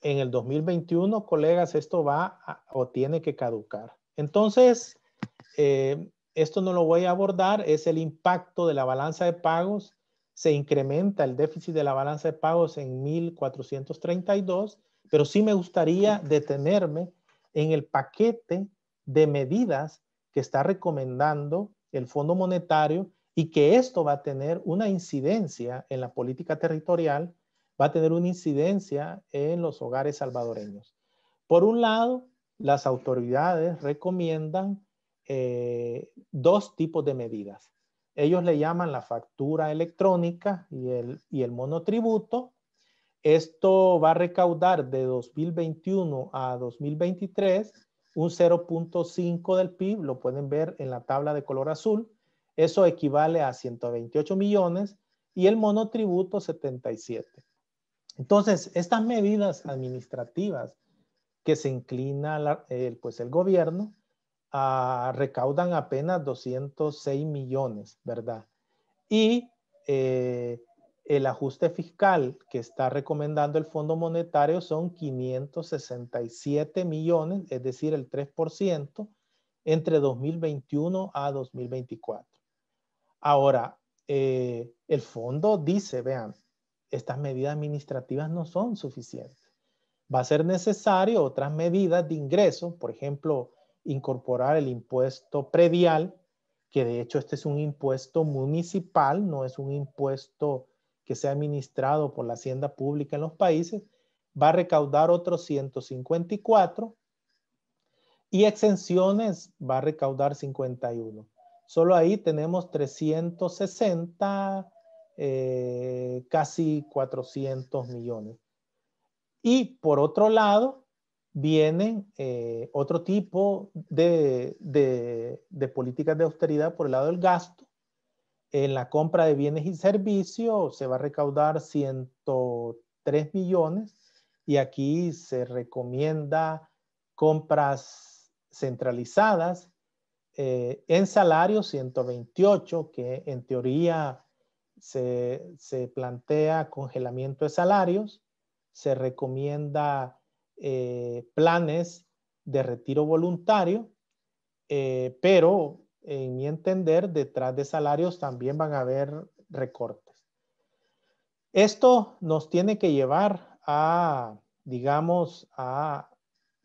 Speaker 2: en el 2021, colegas, esto va o tiene que caducar. Entonces, eh, esto no lo voy a abordar, es el impacto de la balanza de pagos. Se incrementa el déficit de la balanza de pagos en 1432, pero sí me gustaría detenerme en el paquete de medidas que está recomendando el Fondo Monetario y que esto va a tener una incidencia en la política territorial, va a tener una incidencia en los hogares salvadoreños. Por un lado, las autoridades recomiendan eh, dos tipos de medidas. Ellos le llaman la factura electrónica y el monotributo. Esto va a recaudar de 2021 a 2023 un 0.5 del PIB, lo pueden ver en la tabla de color azul. Eso equivale a 128 millones y el monotributo 77. Entonces, estas medidas administrativas que se inclina pues el gobierno ah, recaudan apenas 206 millones, ¿verdad? Y eh, el ajuste fiscal que está recomendando el Fondo Monetario son 567 millones, es decir, el 3% entre 2021 a 2024. Ahora, eh, el fondo dice, vean, estas medidas administrativas no son suficientes. Va a ser necesario otras medidas de ingreso, por ejemplo, incorporar el impuesto predial, que de hecho este es un impuesto municipal, no es un impuesto que sea administrado por la hacienda pública en los países, va a recaudar otros 154 y exenciones va a recaudar 51. Solo ahí tenemos 360, eh, casi 400 millones. Y por otro lado, vienen eh, otro tipo de, de políticas de austeridad por el lado del gasto. En la compra de bienes y servicios se va a recaudar 103 millones y aquí se recomienda compras centralizadas eh, en salario 128, que en teoría se, plantea congelamiento de salarios, se recomienda eh, planes de retiro voluntario, eh, pero en mi entender, detrás de salarios también van a haber recortes. Esto nos tiene que llevar a, digamos, a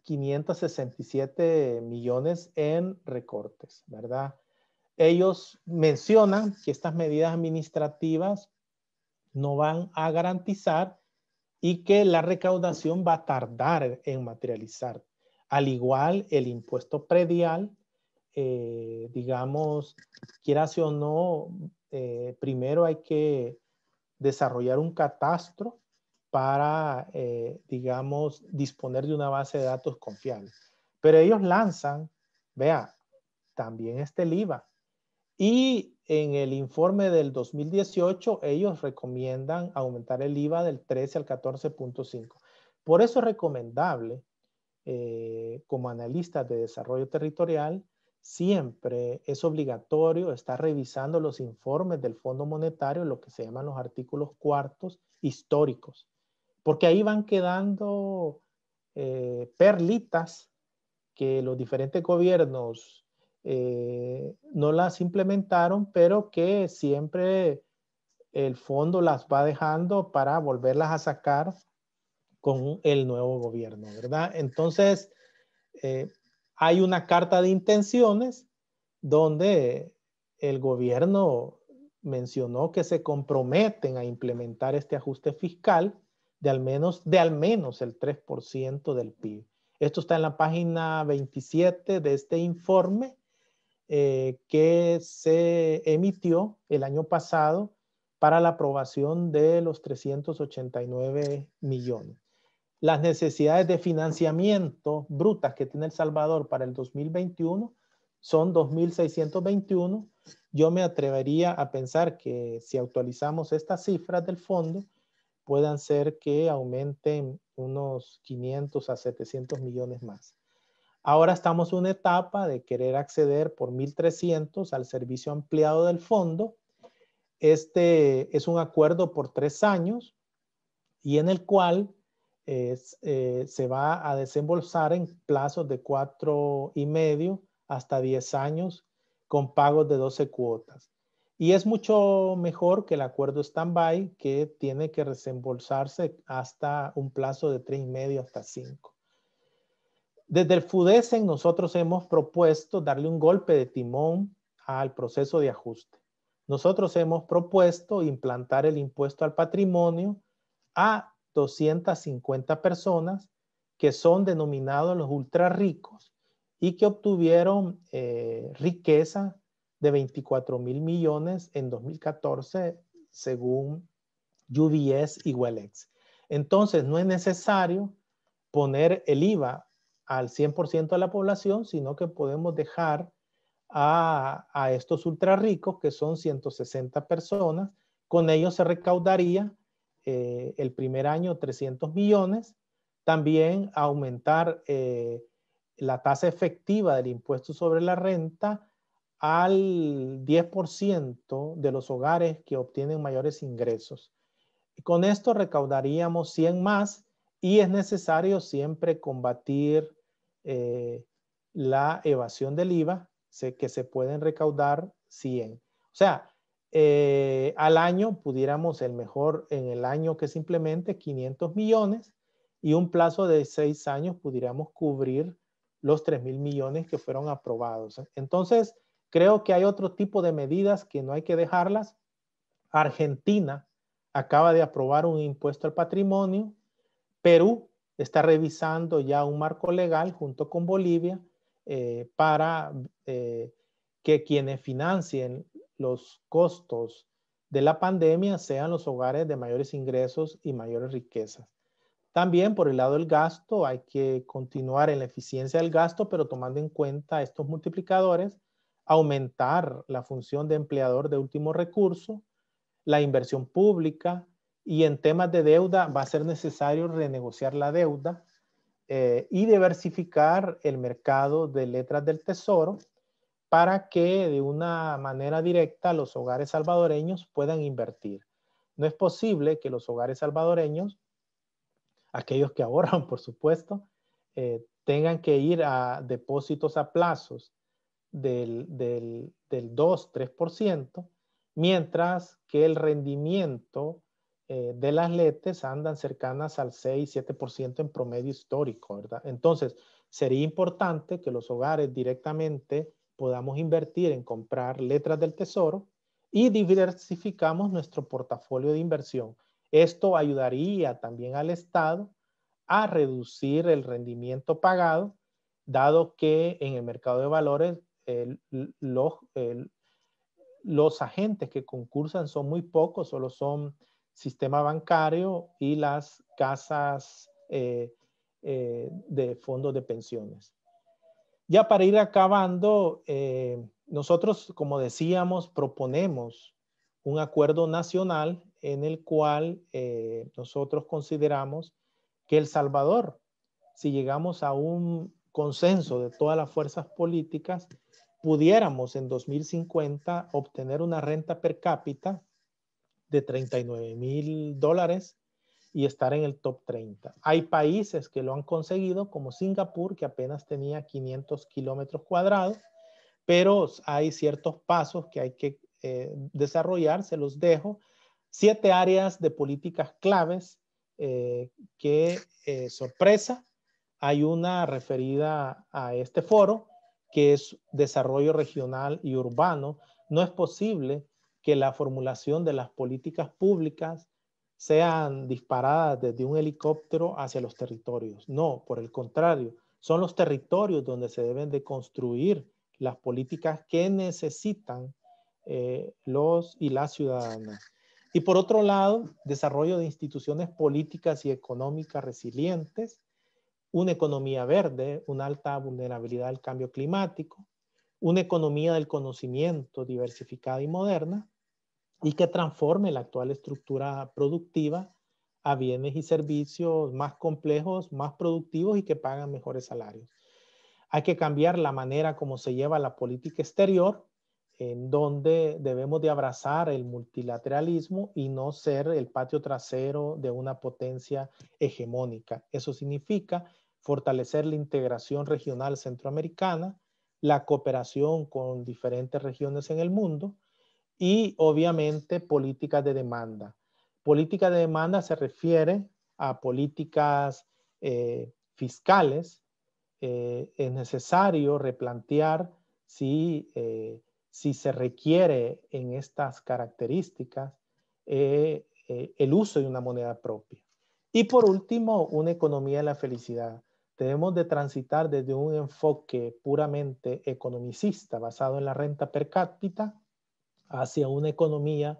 Speaker 2: 567 millones en recortes, ¿verdad? Ellos mencionan que estas medidas administrativas no van a garantizar y que la recaudación va a tardar en materializar. Al igual, el impuesto predial, eh, digamos digamos, si o no, eh, primero hay que desarrollar un catastro para, eh, digamos, disponer de una base de datos confiable. Pero ellos lanzan, vea, también este el IVA. Y en el informe del 2018, ellos recomiendan aumentar el IVA del 13 al 14.5. Por eso es recomendable, eh, como analistas de desarrollo territorial, siempre es obligatorio estar revisando los informes del Fondo Monetario, lo que se llaman los artículos cuartos históricos porque ahí van quedando eh, perlitas que los diferentes gobiernos eh, no las implementaron, pero que siempre el fondo las va dejando para volverlas a sacar con el nuevo gobierno, ¿verdad? Entonces, eh, hay una carta de intenciones donde el gobierno mencionó que se comprometen a implementar este ajuste fiscal de al menos, de al menos el 3% del PIB. Esto está en la página 27 de este informe eh, que se emitió el año pasado para la aprobación de los 389 millones. Las necesidades de financiamiento brutas que tiene El Salvador para el 2021 son 2.621. Yo me atrevería a pensar que si actualizamos estas cifras del fondo, puedan ser que aumenten unos 500 a 700 millones más. Ahora estamos en una etapa de querer acceder por 1.300 al servicio ampliado del fondo. Este es un acuerdo por tres años y en el cual eh, se va a desembolsar en plazos de cuatro y medio hasta diez años con pagos de 12 cuotas. Y es mucho mejor que el acuerdo stand-by que tiene que desembolsarse hasta un plazo de tres y medio hasta cinco. Desde el FUDESEN nosotros hemos propuesto darle un golpe de timón al proceso de ajuste. Nosotros hemos propuesto implantar el impuesto al patrimonio a 250 personas que son denominados los ultra ricos y que obtuvieron eh, riqueza de 24 mil millones en 2014 según UBS y Wellex. Entonces, no es necesario poner el IVA al 100% de la población, sino que podemos dejar a, estos ultra ricos, que son 160 personas, con ellos se recaudaría eh, el primer año 300 millones, también aumentar eh, la tasa efectiva del impuesto sobre la renta al 10% de los hogares que obtienen mayores ingresos. Con esto recaudaríamos 100 más y es necesario siempre combatir eh, la evasión del IVA, sé que se pueden recaudar 100. O sea, eh, al año pudiéramos el mejor en el año que simplemente 500 millones y un plazo de seis años pudiéramos cubrir los 3 mil millones que fueron aprobados. Entonces, Creo que hay otro tipo de medidas que no hay que dejarlas. Argentina acaba de aprobar un impuesto al patrimonio. Perú está revisando ya un marco legal junto con Bolivia eh, para eh, que quienes financien los costos de la pandemia sean los hogares de mayores ingresos y mayores riquezas. También por el lado del gasto, hay que continuar en la eficiencia del gasto, pero tomando en cuenta estos multiplicadores aumentar la función de empleador de último recurso, la inversión pública y en temas de deuda va a ser necesario renegociar la deuda eh, y diversificar el mercado de letras del tesoro para que de una manera directa los hogares salvadoreños puedan invertir. No es posible que los hogares salvadoreños, aquellos que ahorran, (laughs) por supuesto, eh, tengan que ir a depósitos a plazos del, del, del 2-3%, mientras que el rendimiento eh, de las letras andan cercanas al 6-7% en promedio histórico, ¿verdad? Entonces, sería importante que los hogares directamente podamos invertir en comprar letras del tesoro y diversificamos nuestro portafolio de inversión. Esto ayudaría también al Estado a reducir el rendimiento pagado, dado que en el mercado de valores los, los agentes que concursan son muy pocos, solo son sistema bancario y las casas eh, eh, de fondos de pensiones. Ya para ir acabando, eh, nosotros, como decíamos, proponemos un acuerdo nacional en el cual nosotros consideramos que El Salvador, si llegamos a un consenso de todas las fuerzas políticas, pudiéramos en 2050 obtener una renta per cápita de 39 mil dólares y estar en el top 30. Hay países que lo han conseguido, como Singapur, que apenas tenía 500 kilómetros cuadrados, pero hay ciertos pasos que hay que eh, desarrollar, se los dejo. Siete áreas de políticas claves eh, que, eh, sorpresa, hay una referida a este foro, que es desarrollo regional y urbano, no es posible que la formulación de las políticas públicas sean disparadas desde un helicóptero hacia los territorios. No, por el contrario, son los territorios donde se deben de construir las políticas que necesitan eh, los y las ciudadanas. Y por otro lado, desarrollo de instituciones políticas y económicas resilientes una economía verde, una alta vulnerabilidad al cambio climático, una economía del conocimiento diversificada y moderna y que transforme la actual estructura productiva a bienes y servicios más complejos, más productivos y que pagan mejores salarios. Hay que cambiar la manera como se lleva la política exterior, en donde debemos de abrazar el multilateralismo y no ser el patio trasero de una potencia hegemónica. Eso significa fortalecer la integración regional centroamericana, la cooperación con diferentes regiones en el mundo y obviamente políticas de demanda. Política de demanda se refiere a políticas eh, fiscales. Eh, es necesario replantear si, eh, si, se requiere en estas características el uso de una moneda propia. Y por último, una economía de la felicidad debemos de transitar desde un enfoque puramente economicista basado en la renta per cápita hacia una economía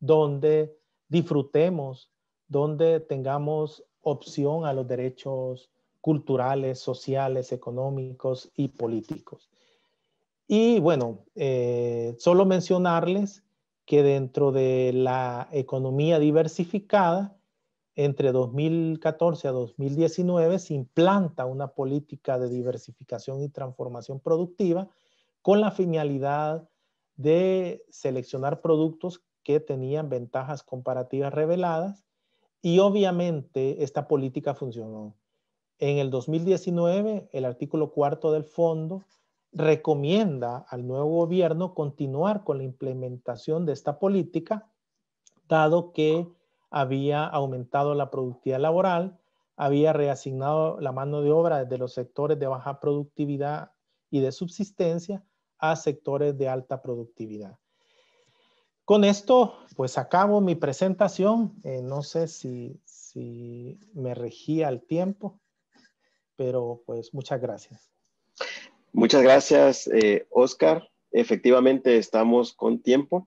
Speaker 2: donde disfrutemos, donde tengamos opción a los derechos culturales, sociales, económicos y políticos. Y bueno, eh, solo mencionarles que dentro de la economía diversificada entre 2014 a 2019 se implanta una política de diversificación y transformación productiva con la finalidad de seleccionar productos que tenían ventajas comparativas reveladas y obviamente esta política funcionó. En el 2019, el artículo cuarto del fondo recomienda al nuevo gobierno continuar con la implementación de esta política, dado que había aumentado la productividad laboral, había reasignado la mano de obra desde los sectores de baja productividad y de subsistencia a sectores de alta productividad. Con esto, pues acabo mi presentación. Eh, no sé si, me regía el tiempo, pero pues muchas gracias.
Speaker 1: Muchas gracias, eh, Oscar. Efectivamente, estamos con tiempo.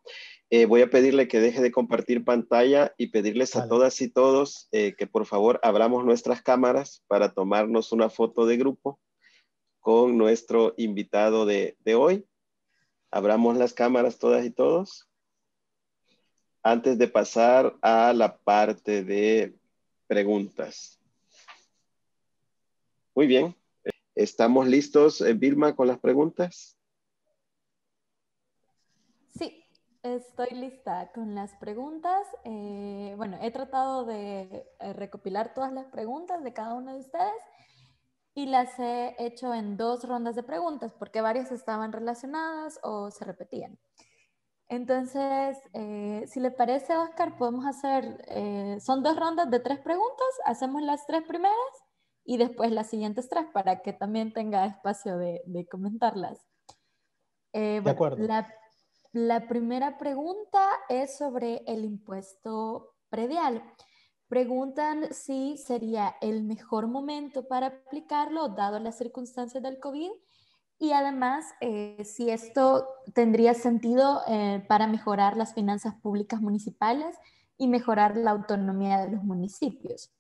Speaker 1: Eh, voy a pedirle que deje de compartir pantalla y pedirles a todas y todos eh, que por favor abramos nuestras cámaras para tomarnos una foto de grupo con nuestro invitado de, de hoy. Abramos las cámaras todas y todos. Antes de pasar a la parte de preguntas. Muy bien. ¿Estamos listos, eh, Vilma, con las preguntas?
Speaker 3: Sí. Estoy lista con las preguntas. Eh, bueno, he tratado de eh, recopilar todas las preguntas de cada uno de ustedes y las he hecho en dos rondas de preguntas porque varias estaban relacionadas o se repetían. Entonces, eh, si le parece, Oscar, podemos hacer, son dos rondas de tres preguntas, hacemos las tres primeras y después las siguientes tres para que también tenga espacio de, comentarlas. de acuerdo. La primera pregunta es sobre el impuesto predial. Preguntan si sería el mejor momento para aplicarlo, dado las circunstancias del COVID, y además eh, si esto tendría sentido eh, para mejorar las finanzas públicas municipales y mejorar la autonomía de los municipios.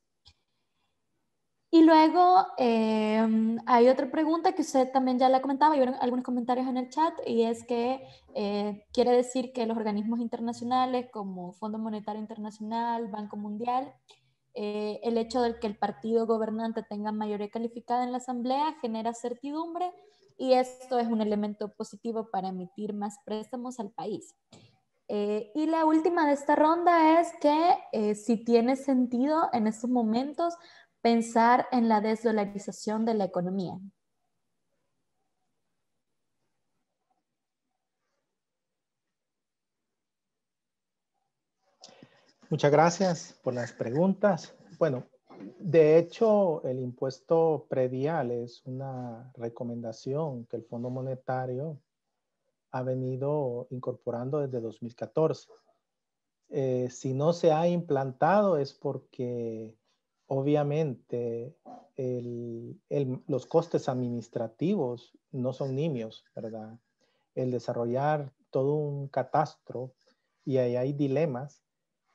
Speaker 3: Y luego em, hay otra pregunta que usted también ya la comentaba, y algunos comentarios en el chat, y es que eh, quiere decir que los organismos internacionales como Fondo Monetario Internacional, Banco Mundial, eh, el hecho de que el partido gobernante tenga mayoría calificada en la Asamblea genera certidumbre y esto es un elemento positivo para emitir más préstamos al país. Eh, y la última de esta ronda es que si tiene sentido en estos momentos pensar en la desdolarización de la economía.
Speaker 2: Muchas gracias por las preguntas. Bueno, de hecho, el impuesto predial es una recomendación que el Fondo Monetario ha venido incorporando desde 2014. Eh, si no se ha implantado es porque obviamente los costes administrativos no son nimios, ¿verdad? El desarrollar todo un catastro y ahí hay dilemas.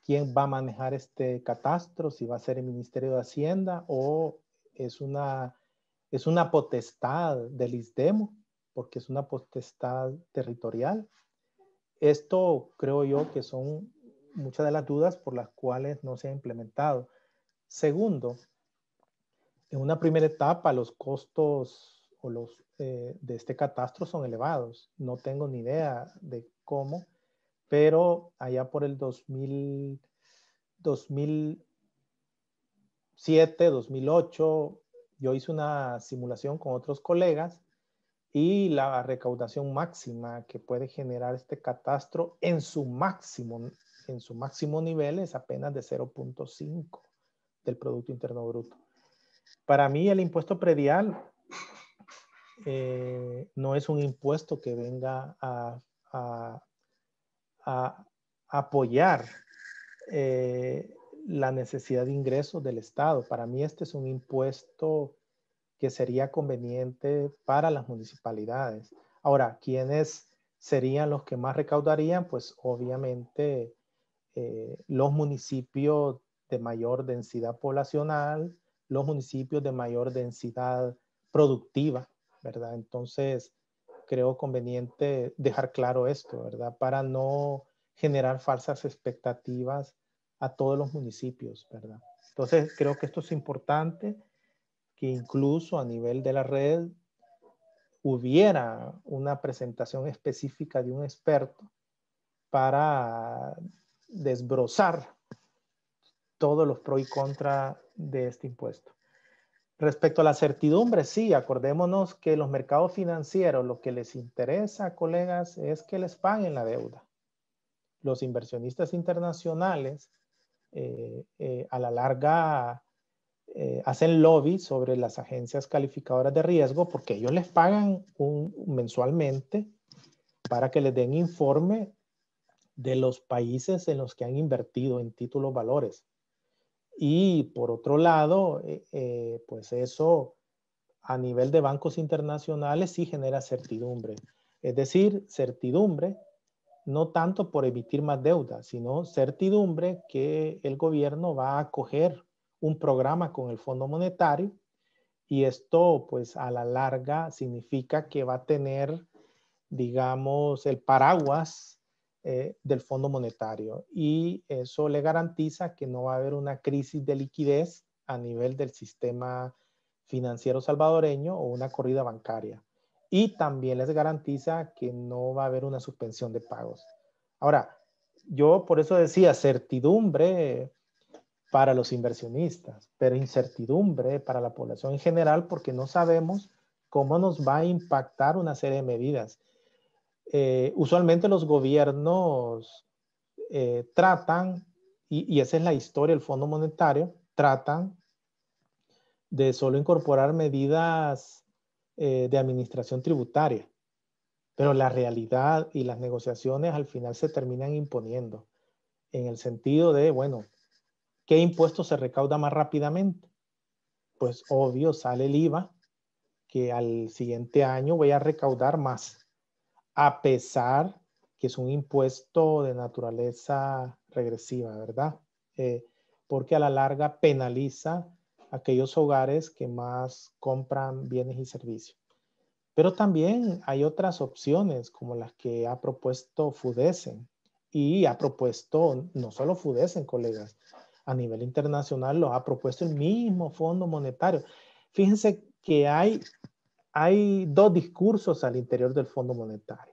Speaker 2: ¿Quién va a manejar este catastro? Si va a ser el Ministerio de Hacienda o es una, es una potestad del ISDEMO, porque es una potestad territorial. Esto creo yo que son muchas de las dudas por las cuales no se ha implementado. Segundo, en una primera etapa los costos o los, eh, de este catastro son elevados. No tengo ni idea de cómo, pero allá por el 2000, 2007, 2008, yo hice una simulación con otros colegas y la recaudación máxima que puede generar este catastro en su máximo, en su máximo nivel es apenas de 0.5 del Producto Interno Bruto. Para mí el impuesto predial eh, no es un impuesto que venga a, apoyar eh, la necesidad de ingresos del Estado. Para mí este es un impuesto que sería conveniente para las municipalidades. Ahora, ¿quiénes serían los que más recaudarían? Pues obviamente eh, los municipios de mayor densidad poblacional, los municipios de mayor densidad productiva, ¿verdad? Entonces, creo conveniente dejar claro esto, ¿verdad? Para no generar falsas expectativas a todos los municipios, ¿verdad? Entonces, creo que esto es importante, que incluso a nivel de la red hubiera una presentación específica de un experto para desbrozar todos los pro y contra de este impuesto. Respecto a la certidumbre, sí, acordémonos que los mercados financieros lo que les interesa, colegas, es que les paguen la deuda. Los inversionistas internacionales eh, eh, a la larga eh, hacen lobby sobre las agencias calificadoras de riesgo porque ellos les pagan un, mensualmente para que les den informe de los países en los que han invertido en títulos valores. Y por otro lado, eh, eh, pues eso a nivel de bancos internacionales sí genera certidumbre. Es decir, certidumbre no tanto por emitir más deuda, sino certidumbre que el gobierno va a acoger un programa con el Fondo Monetario y esto pues a la larga significa que va a tener, digamos, el paraguas eh, del Fondo Monetario y eso le garantiza que no va a haber una crisis de liquidez a nivel del sistema financiero salvadoreño o una corrida bancaria. Y también les garantiza que no va a haber una suspensión de pagos. Ahora, yo por eso decía certidumbre para los inversionistas, pero incertidumbre para la población en general porque no sabemos cómo nos va a impactar una serie de medidas. Eh, usualmente los gobiernos eh, tratan, y, esa es la historia el Fondo Monetario, tratan de solo incorporar medidas eh, de administración tributaria, pero la realidad y las negociaciones al final se terminan imponiendo, en el sentido de, bueno, ¿qué impuesto se recauda más rápidamente? Pues obvio, sale el IVA, que al siguiente año voy a recaudar más a pesar que es un impuesto de naturaleza regresiva, ¿verdad? Eh, porque a la larga penaliza aquellos hogares que más compran bienes y servicios. Pero también hay otras opciones como las que ha propuesto Fudesen y ha propuesto, no solo Fudesen, colegas, a nivel internacional lo ha propuesto el mismo Fondo Monetario. Fíjense que hay hay dos discursos al interior del Fondo Monetario.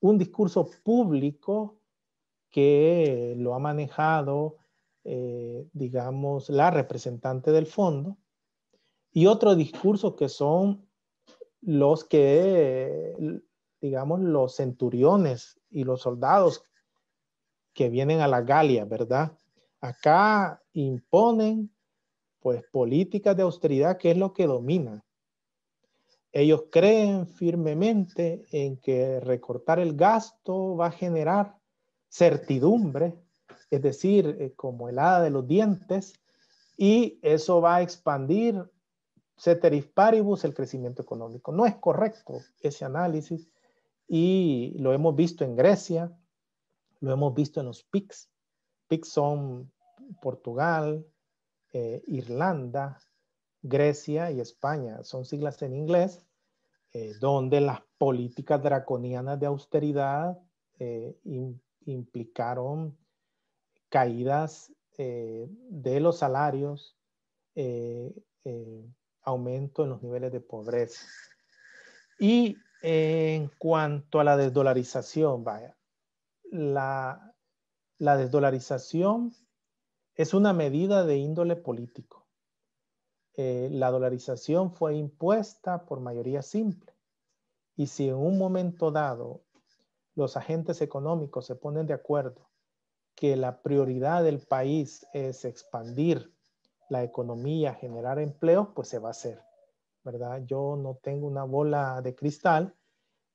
Speaker 2: Un discurso público que lo ha manejado, eh, digamos, la representante del fondo, y otro discurso que son los que, digamos, los centuriones y los soldados que vienen a la Galia, ¿verdad? Acá imponen, pues, políticas de austeridad, que es lo que domina. Ellos creen firmemente en que recortar el gasto va a generar certidumbre, es decir, eh, como helada de los dientes, y eso va a expandir ceteris paribus el crecimiento económico. No es correcto ese análisis y lo hemos visto en Grecia, lo hemos visto en los PICs. PICs son Portugal, eh, Irlanda, Grecia y España. Son siglas en inglés, eh, donde las políticas draconianas de austeridad eh, implicaron caídas eh, de los salarios, aumento en los niveles de pobreza. Y en cuanto a la desdolarización, vaya, la, la desdolarización es una medida de índole político eh, la dolarización fue impuesta por mayoría simple. Y si en un momento dado los agentes económicos se ponen de acuerdo que la prioridad del país es expandir la economía, generar empleo, pues se va a hacer, ¿verdad? Yo no tengo una bola de cristal,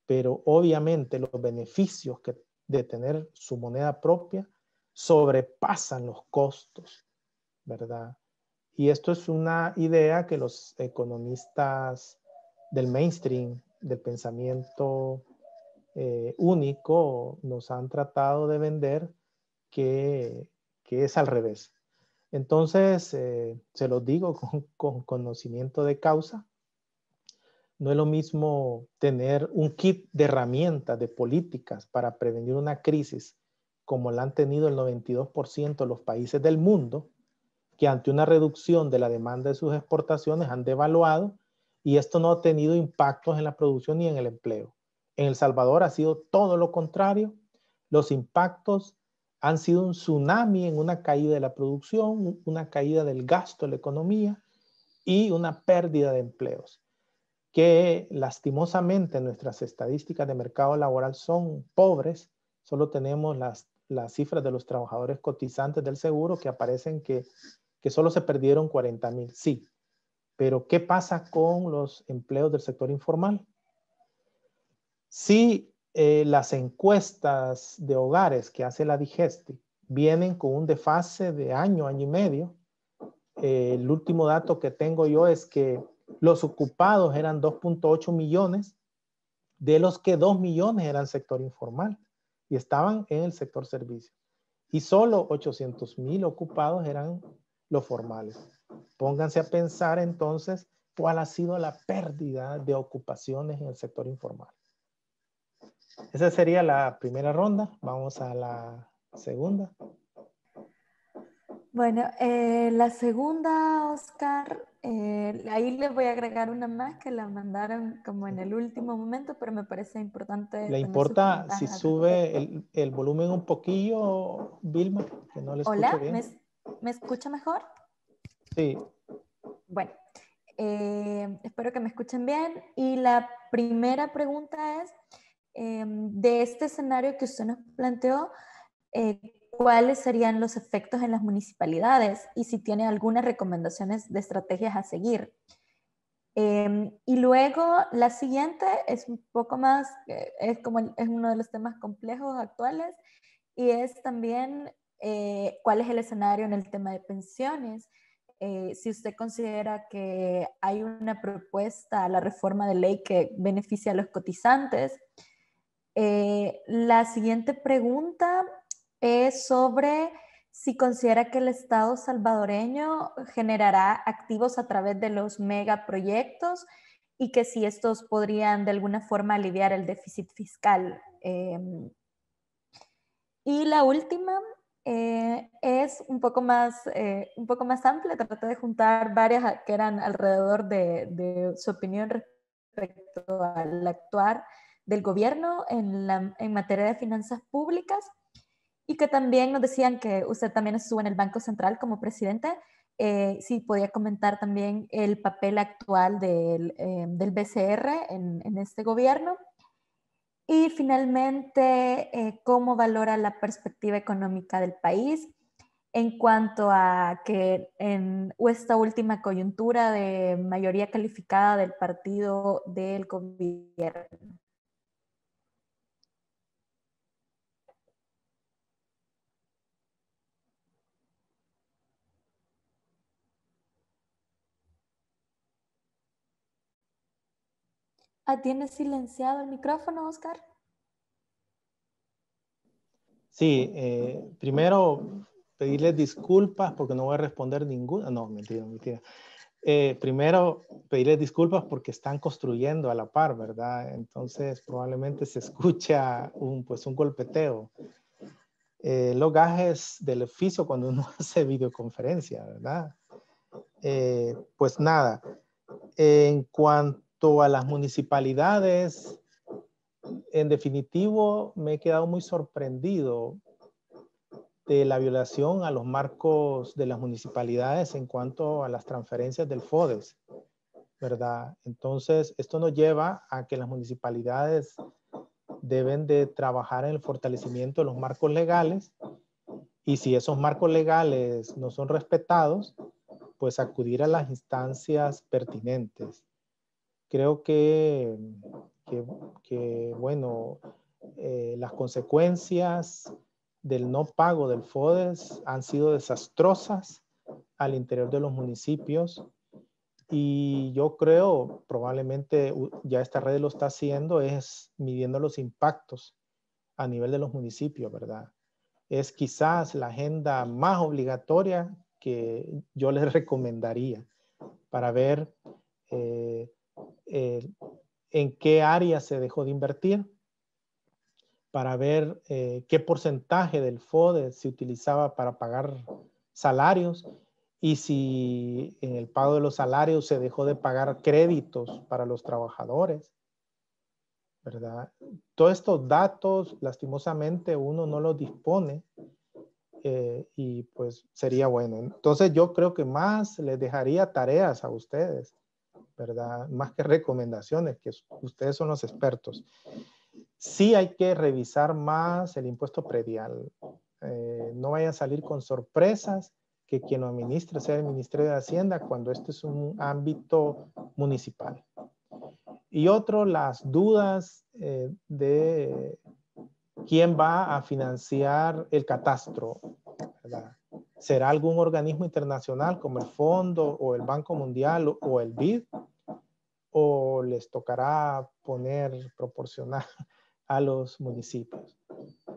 Speaker 2: pero obviamente los beneficios que, de tener su moneda propia sobrepasan los costos, ¿verdad? Y esto es una idea que los economistas del mainstream, del pensamiento eh, único, nos han tratado de vender que, es al revés. Entonces, eh, se los digo (laughs) con, con conocimiento de causa, no es lo mismo tener un kit de herramientas, de políticas para prevenir una crisis como la han tenido el 92% de los países del mundo, que ante una reducción de la demanda de sus exportaciones han devaluado y esto no ha tenido impactos en la producción ni en el empleo. En El Salvador ha sido todo lo contrario. Los impactos han sido un tsunami en una caída de la producción, una caída del gasto en la economía y una pérdida de empleos, que lastimosamente nuestras estadísticas de mercado laboral son pobres, solo tenemos las cifras de los trabajadores cotizantes del seguro que aparecen que que solo se perdieron 40 mil, sí. Pero ¿qué pasa con los empleos del sector informal? Si eh, las encuestas de hogares que hace la Digesti vienen con un desfase de año, año y medio, eh, el último dato que tengo yo es que los ocupados eran 2.8 millones, de los que 2 millones eran sector informal y estaban en el sector servicio. Y solo 800 mil ocupados eran los formales. Pónganse a pensar entonces cuál ha sido la pérdida de ocupaciones en el sector informal. Esa sería la primera ronda. Vamos a la segunda.
Speaker 3: Bueno, eh, la segunda, Oscar, eh, ahí les voy a agregar una más que la mandaron como en el último momento, pero me parece importante. ¿Le importa si
Speaker 2: sube el, volumen un poquillo, Vilma? Que no Hola, bien.
Speaker 3: ¿Me escucha mejor? Sí. Bueno, eh, espero que me escuchen bien. Y la primera pregunta es, em, de este escenario que usted nos planteó, eh, ¿cuáles serían los efectos en las municipalidades y si tiene algunas recomendaciones de estrategias a seguir? Em, y luego la siguiente es un poco más, eh, es, como, es uno de los temas complejos actuales y es también eh, cuál es el escenario en el tema de pensiones, eh, si usted considera que hay una propuesta a la reforma de ley que beneficia a los cotizantes. Eh, la siguiente pregunta es sobre si considera que el Estado salvadoreño generará activos a través de los megaproyectos y que si estos podrían de alguna forma aliviar el déficit fiscal. y la última eh, es un poco más, eh, un poco más amplia. Traté de juntar varias que eran alrededor de, su opinión respecto al actuar del gobierno en, materia de finanzas públicas y que también nos decían que usted también estuvo en el Banco Central como presidente. Eh, si podía comentar también el papel actual del, BCR en, este gobierno y finalmente, eh, cómo valora la perspectiva económica del país en cuanto a que en esta última coyuntura de mayoría calificada del partido del gobierno. Ah, ¿tienes silenciado el micrófono, Oscar?
Speaker 2: Sí, eh, primero pedirles disculpas porque no voy a responder ninguna. No, mentira, mentira. Eh, primero, pedirles disculpas porque están construyendo a la par, ¿verdad? Entonces, probablemente se escucha un, pues, un golpeteo. Eh, del oficio cuando uno (laughs) hace videoconferencia, ¿verdad? Eh, pues nada, en cuanto a las municipalidades, en definitivo me he quedado muy sorprendido de la violación a los marcos de las municipalidades en cuanto a las transferencias del FODES, ¿verdad? Entonces, esto nos lleva a que las municipalidades deben de trabajar en el fortalecimiento de los marcos legales y si esos marcos legales no son respetados, pues acudir a las instancias pertinentes creo que, que, bueno, eh, las consecuencias del no pago del FODES han sido desastrosas al interior de los municipios y yo creo, probablemente ya esta red lo está haciendo, es midiendo los impactos a nivel de los municipios, ¿verdad? Es quizás la agenda más obligatoria que yo les (laughs) recomendaría para ver eh, eh, en qué área se dejó de invertir, para ver eh, qué porcentaje del FODE se utilizaba para pagar salarios y si en el pago de los salarios se dejó de pagar créditos para los trabajadores. ¿Verdad? Todos estos datos, lastimosamente, uno no los dispone eh, y pues sería bueno. Entonces yo creo que más les dejaría tareas a ustedes ¿verdad? Más que recomendaciones, que ustedes son los expertos. Sí hay que revisar más el impuesto predial. Eh, no vaya a salir con sorpresas que quien lo administre sea el Ministerio de Hacienda cuando este es un ámbito municipal. Y otro, las dudas eh, de quién va a financiar el catastro. ¿Será algún organismo internacional como el Fondo o el Banco Mundial o el BID? les tocará poner, proporcionar (laughs) a los municipios.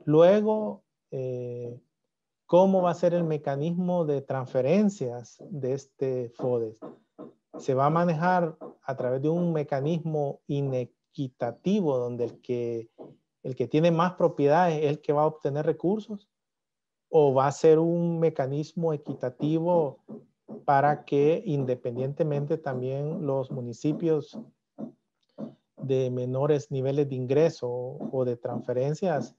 Speaker 2: Luego, eh, ¿cómo va a ser el mecanismo de transferencias de este FODES? ¿Se va a manejar a través de un mecanismo inequitativo donde el que, el que tiene más propiedades es el que va a obtener recursos? ¿O va a ser un mecanismo equitativo para que independientemente también los municipios de menores niveles de ingreso o de transferencias,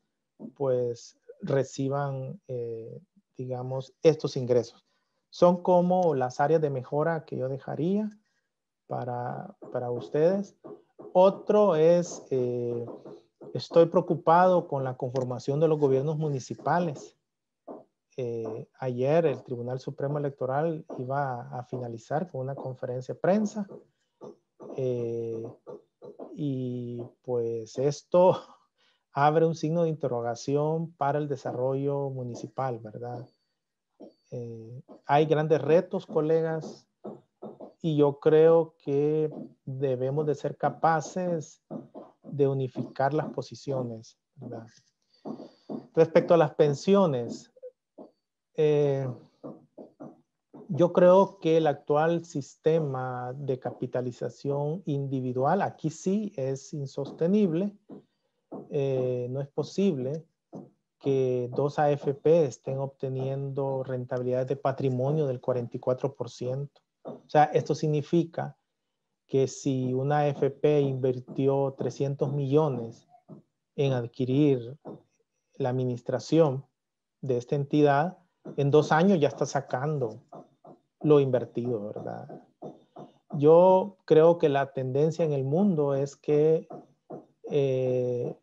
Speaker 2: pues reciban, eh, digamos, estos ingresos. Son como las áreas de mejora que yo dejaría para, ustedes. Otro es, eh, estoy preocupado con la conformación de los gobiernos municipales. Eh, ayer el Tribunal Supremo Electoral iba a, finalizar con una conferencia de prensa. Eh, y pues esto (laughs) abre un signo de interrogación para el desarrollo municipal, ¿verdad? Eh, hay grandes retos, colegas, y yo creo que debemos de ser capaces de unificar las posiciones, ¿verdad? Respecto a las pensiones, eh, yo creo que el actual sistema de capitalización individual aquí sí es insostenible. Eh, no es posible que dos AFP estén obteniendo rentabilidades de patrimonio del 44%. O sea, esto significa que si una AFP invirtió 300 millones en adquirir la administración de esta entidad, en dos años ya está sacando lo invertido, ¿verdad? Yo creo que la tendencia en el mundo es que eh,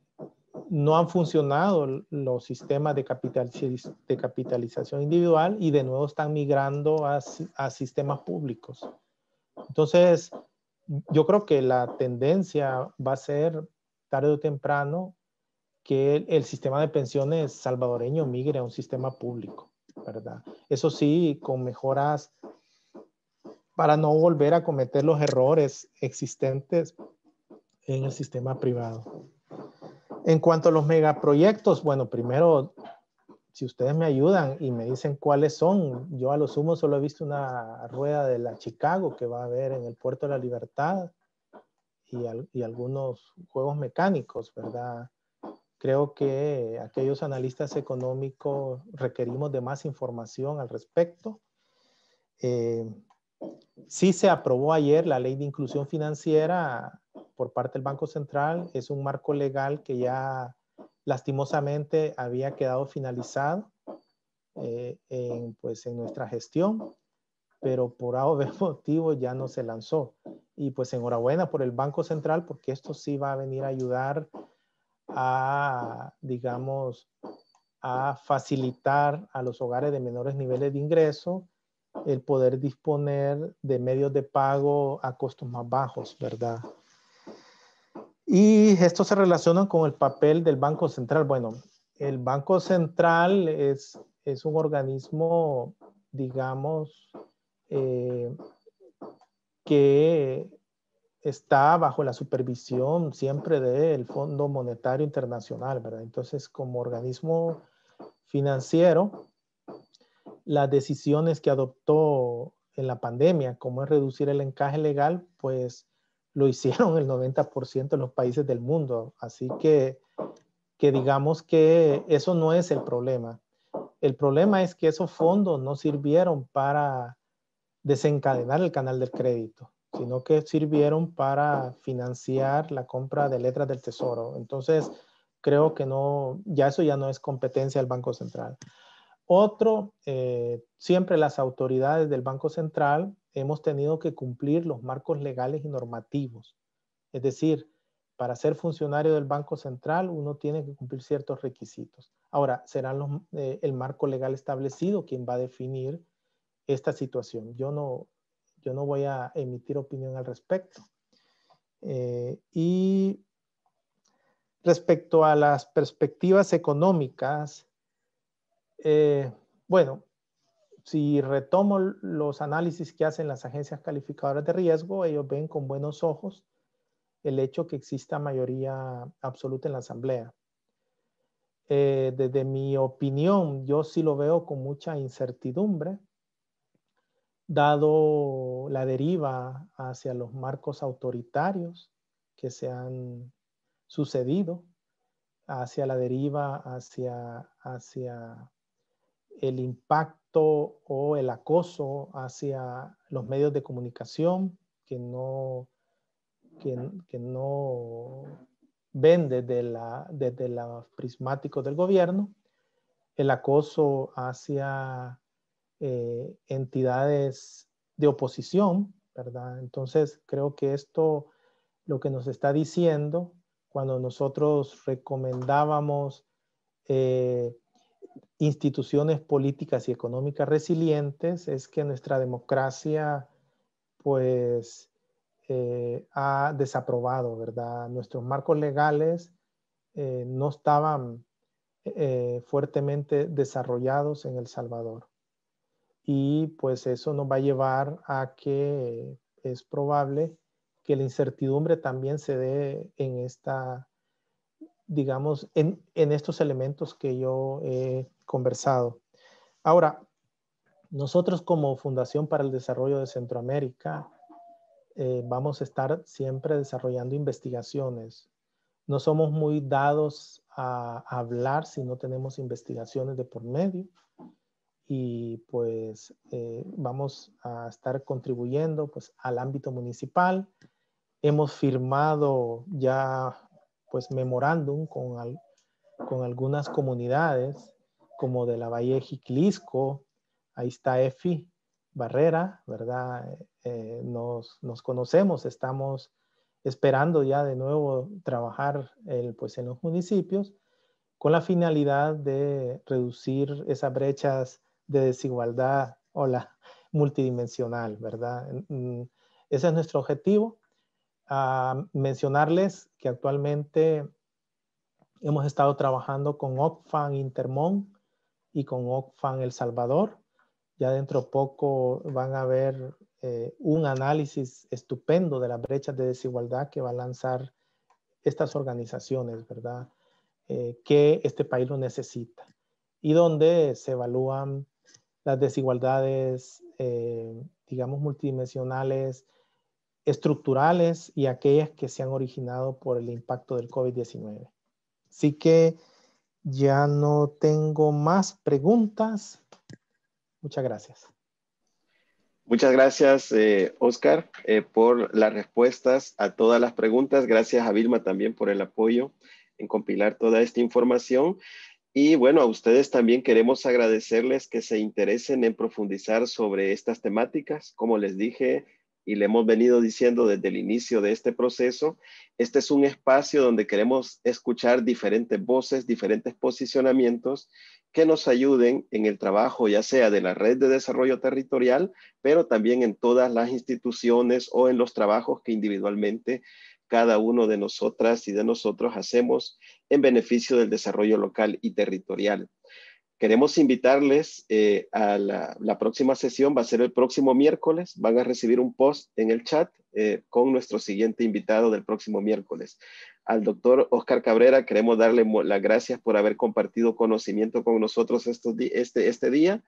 Speaker 2: no han funcionado los sistemas de, capital, de capitalización individual y de nuevo están migrando a, a sistemas públicos. Entonces, yo creo que la tendencia va a ser tarde o temprano que el, sistema de pensiones salvadoreño migre a un sistema público. ¿verdad? Eso sí, con mejoras para no volver a cometer los errores existentes en el sistema privado. En cuanto a los megaproyectos, bueno, primero, si ustedes me ayudan y me dicen cuáles son, yo a lo sumo solo he visto una rueda de la Chicago que va a haber en el Puerto de la Libertad y, y algunos juegos mecánicos, ¿verdad? Creo que aquellos analistas económicos requerimos de más información al respecto. Eh, sí se aprobó ayer la ley de inclusión financiera por parte del Banco Central. Es un marco legal que ya lastimosamente había quedado finalizado eh, en, pues, en nuestra gestión, pero por algún (laughs) motivo ya no se lanzó. Y pues enhorabuena por el Banco Central porque esto sí va a venir a ayudar a, digamos, a facilitar a los hogares de menores niveles de ingreso el poder disponer de medios de pago a costos más bajos, ¿verdad? Y esto se relaciona con el papel del Banco Central. Bueno, el Banco Central es, es un organismo, digamos, eh, que está bajo la supervisión siempre del Fondo Monetario Internacional, ¿verdad? Entonces, como organismo financiero, las decisiones que adoptó en la pandemia, como es reducir el encaje legal, pues lo hicieron el 90% de los países del mundo. Así que, que digamos que eso no es el problema. El problema es que esos fondos no sirvieron para desencadenar el canal del crédito sino que sirvieron para financiar la compra de letras del Tesoro. Entonces, creo que no, ya eso ya no es competencia del Banco Central. Otro, eh, siempre las autoridades del Banco Central hemos tenido que cumplir los marcos legales y normativos. Es decir, para ser funcionario del Banco Central uno tiene que cumplir ciertos requisitos. Ahora, será eh, el marco legal establecido quien va a definir esta situación. Yo no, yo no voy a emitir opinión al respecto. Eh, y respecto a las perspectivas económicas, eh, bueno, si retomo los análisis que hacen las agencias calificadoras de riesgo, ellos ven con buenos ojos el hecho que exista mayoría absoluta en la asamblea. Eh, desde mi opinión, yo sí lo veo con mucha incertidumbre dado la deriva hacia los marcos autoritarios que se han sucedido, hacia la deriva, hacia, el impacto o el acoso hacia los medios de comunicación que no, no ven desde, la, desde los prismáticos del gobierno, el acoso hacia eh, entidades de oposición, ¿verdad? Entonces, creo que esto lo que nos está diciendo cuando nosotros recomendábamos eh, instituciones políticas y económicas resilientes es que nuestra democracia, pues, eh, ha desaprobado, ¿verdad? Nuestros marcos legales no estaban fuertemente desarrollados en El Salvador y pues eso nos va a llevar a que es probable que la incertidumbre también se dé en esta, en, estos elementos que yo he conversado. Ahora, nosotros como Fundación para el Desarrollo de Centroamérica eh, vamos a estar siempre desarrollando investigaciones. No somos muy dados a hablar si no tenemos investigaciones de por medio y pues eh, vamos a estar contribuyendo pues al ámbito municipal. Hemos firmado ya pues memorándum con, con algunas comunidades como de la Valle Jiclisco, ahí está EFI Barrera, ¿verdad? Eh, eh, nos, nos, conocemos, estamos esperando ya de nuevo trabajar el, pues en los municipios con la finalidad de reducir esas brechas de desigualdad o la multidimensional, ¿verdad? Mm, ese es nuestro objetivo. Ah, mencionarles que actualmente hemos estado trabajando con OCFAN Intermón y con OCFAN El Salvador. Ya dentro poco van a ver eh, un análisis estupendo de las brechas de desigualdad que va a lanzar estas organizaciones, ¿verdad? Eh, que este país lo necesita y donde se evalúan las desigualdades, eh, digamos, multidimensionales, estructurales y aquellas que se han originado por el impacto del COVID-19. Así que ya no tengo más preguntas. Muchas gracias.
Speaker 1: Muchas gracias, eh, Oscar, eh, por las respuestas a todas las preguntas. Gracias a Vilma también por el apoyo en compilar toda esta información. Y bueno, a ustedes también queremos agradecerles que se interesen en profundizar sobre estas temáticas. Como les dije y le hemos venido diciendo desde el inicio de este proceso, este es un espacio donde queremos escuchar diferentes voces, diferentes posicionamientos que nos ayuden en el trabajo, ya sea de la red de desarrollo territorial, pero también en todas las instituciones o en los trabajos que individualmente cada uno de nosotras y de nosotros hacemos en beneficio del desarrollo local y territorial. Queremos invitarles eh, a la, próxima sesión, va a ser el próximo miércoles, van a recibir un post en el chat eh, con nuestro siguiente invitado del próximo miércoles. Al doctor Oscar Cabrera queremos darle las gracias por haber compartido conocimiento con nosotros estos este, este día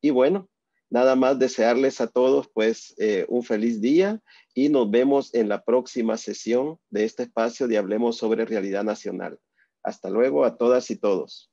Speaker 1: y bueno, Nada más desearles a todos pues eh, un feliz día y nos vemos en la próxima sesión de este espacio de Hablemos sobre Realidad Nacional. Hasta luego a todas y todos.